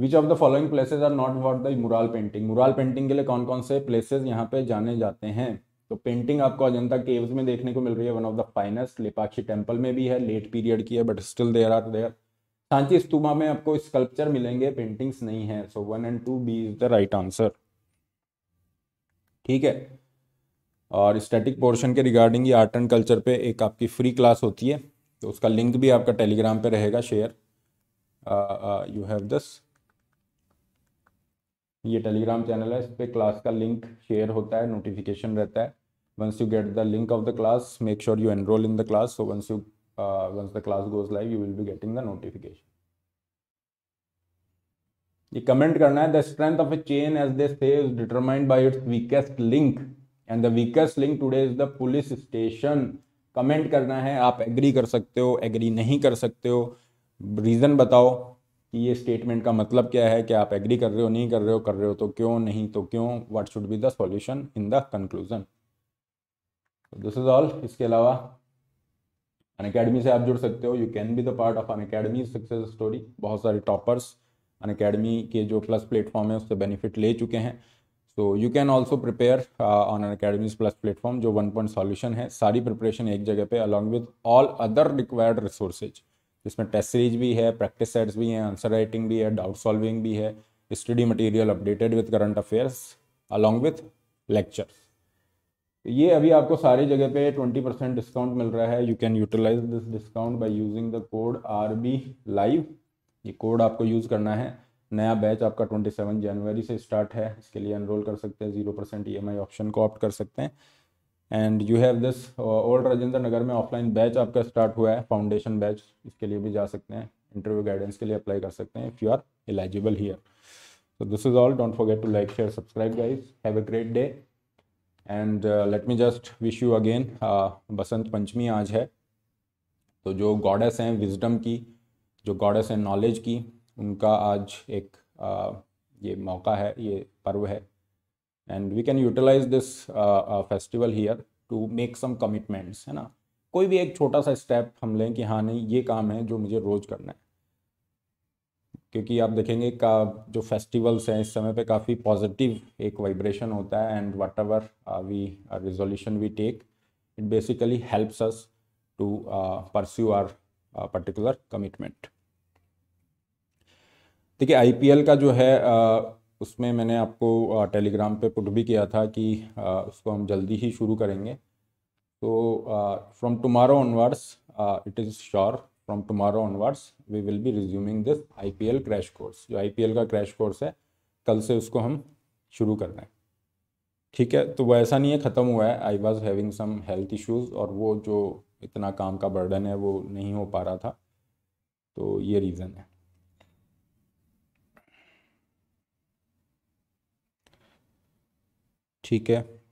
which of the following places are not what the mural painting mural painting के लिए कौन कौन से प्लेसेज यहाँ पे जाने जाते हैं तो पेंटिंग आपको अजंता केव्स में देखने को मिल रही है one of the finest Lepakshi temple में भी है लेट पीरियड की है but still there are there Sanchi स्तूमा में आपको स्कल्पचर मिलेंगे पेंटिंग्स नहीं है so one and two B is the right answer ठीक है और स्टैटिक पोर्शन के रिगार्डिंग ये आर्ट एंड कल्चर पे एक आपकी फ्री क्लास होती है तो उसका लिंक भी आपका टेलीग्राम पे रहेगा शेयर यू हैव दस ये टेलीग्राम चैनल है इस पर क्लास का लिंक शेयर होता है नोटिफिकेशन रहता है once you get the link of the class make sure you enrol in the class so once you uh, once the class goes live you will be getting the notification ye comment karna hai the strength of a chain as they say is determined by its weakest link and the weakest link today is the police station comment करना है आप agree कर सकते हो agree नहीं कर सकते हो रीज़न बताओ कि ये स्टेटमेंट का मतलब क्या है कि आप एग्री कर रहे हो नहीं कर रहे हो कर रहे हो तो क्यों नहीं तो क्यों what should be the solution in the conclusion this is all इसके अलावा अन अकेडमी से आप जुड़ सकते हो you can be the part of Unacademy success story बहुत सारे टॉपर्स अन अकेडमी के जो प्लस प्लेटफॉर्म है उससे बेनिफिट ले चुके हैं तो you can also prepare on Unacademy's plus platform जो वन पॉइंट सॉल्यूशन है सारी प्रिपरेशन एक जगह पे along with all other required resources जिसमें टेस्ट सीरीज भी है प्रैक्टिस सेट्स भी हैं आंसर राइटिंग भी है डाउट सॉल्विंग भी है study material updated with current affairs along with lectures ये अभी आपको सारी जगह पे 20 परसेंट डिस्काउंट मिल रहा है you can utilise this discount by using the code R B live ये कोड आपको यूज़ करना है नया बैच आपका 27 जनवरी से स्टार्ट है इसके लिए एनरोल कर सकते हैं जीरो परसेंट ई ऑप्शन को ऑप्ट कर सकते हैं and you have this old Rajendra Nagar में ऑफलाइन बैच आपका स्टार्ट हुआ है फाउंडेशन बैच इसके लिए भी जा सकते हैं इंटरव्यू गाइडेंस के लिए अप्लाई कर सकते हैं if you are eligible here so this is all don't forget to like share subscribe guys have a great day and let me just wish you again Basant Panchami आज है तो जो गॉडेस हैं विजडम की जो गॉडेस हैं नॉलेज की उनका आज एक uh, ये मौका है ये पर्व है and we can utilise this festival here to make some commitments है ना कोई भी एक छोटा सा स्टेप हम लें कि हाँ नहीं ये काम है जो मुझे रोज़ करना है क्योंकि आप देखेंगे का जो फेस्टिवल्स हैं इस समय पे काफ़ी पॉजिटिव एक वाइब्रेशन होता है and whatever we resolution we take it basically helps us to pursue our particular commitment देखिए आईपीएल का जो है uh, उसमें मैंने आपको टेलीग्राम uh, पे पुट भी किया था कि uh, उसको हम जल्दी ही शुरू करेंगे तो from tomorrow onwards it is sure from tomorrow onwards we will be resuming this L crash course जो एल का क्रैश कोर्स है कल से उसको हम शुरू कर रहे हैं ठीक है तो वो ऐसा नहीं है ख़त्म हुआ है I was having some health issues और वो जो इतना काम का बर्डन है वो नहीं हो पा रहा था तो ये रीज़न है ठीक है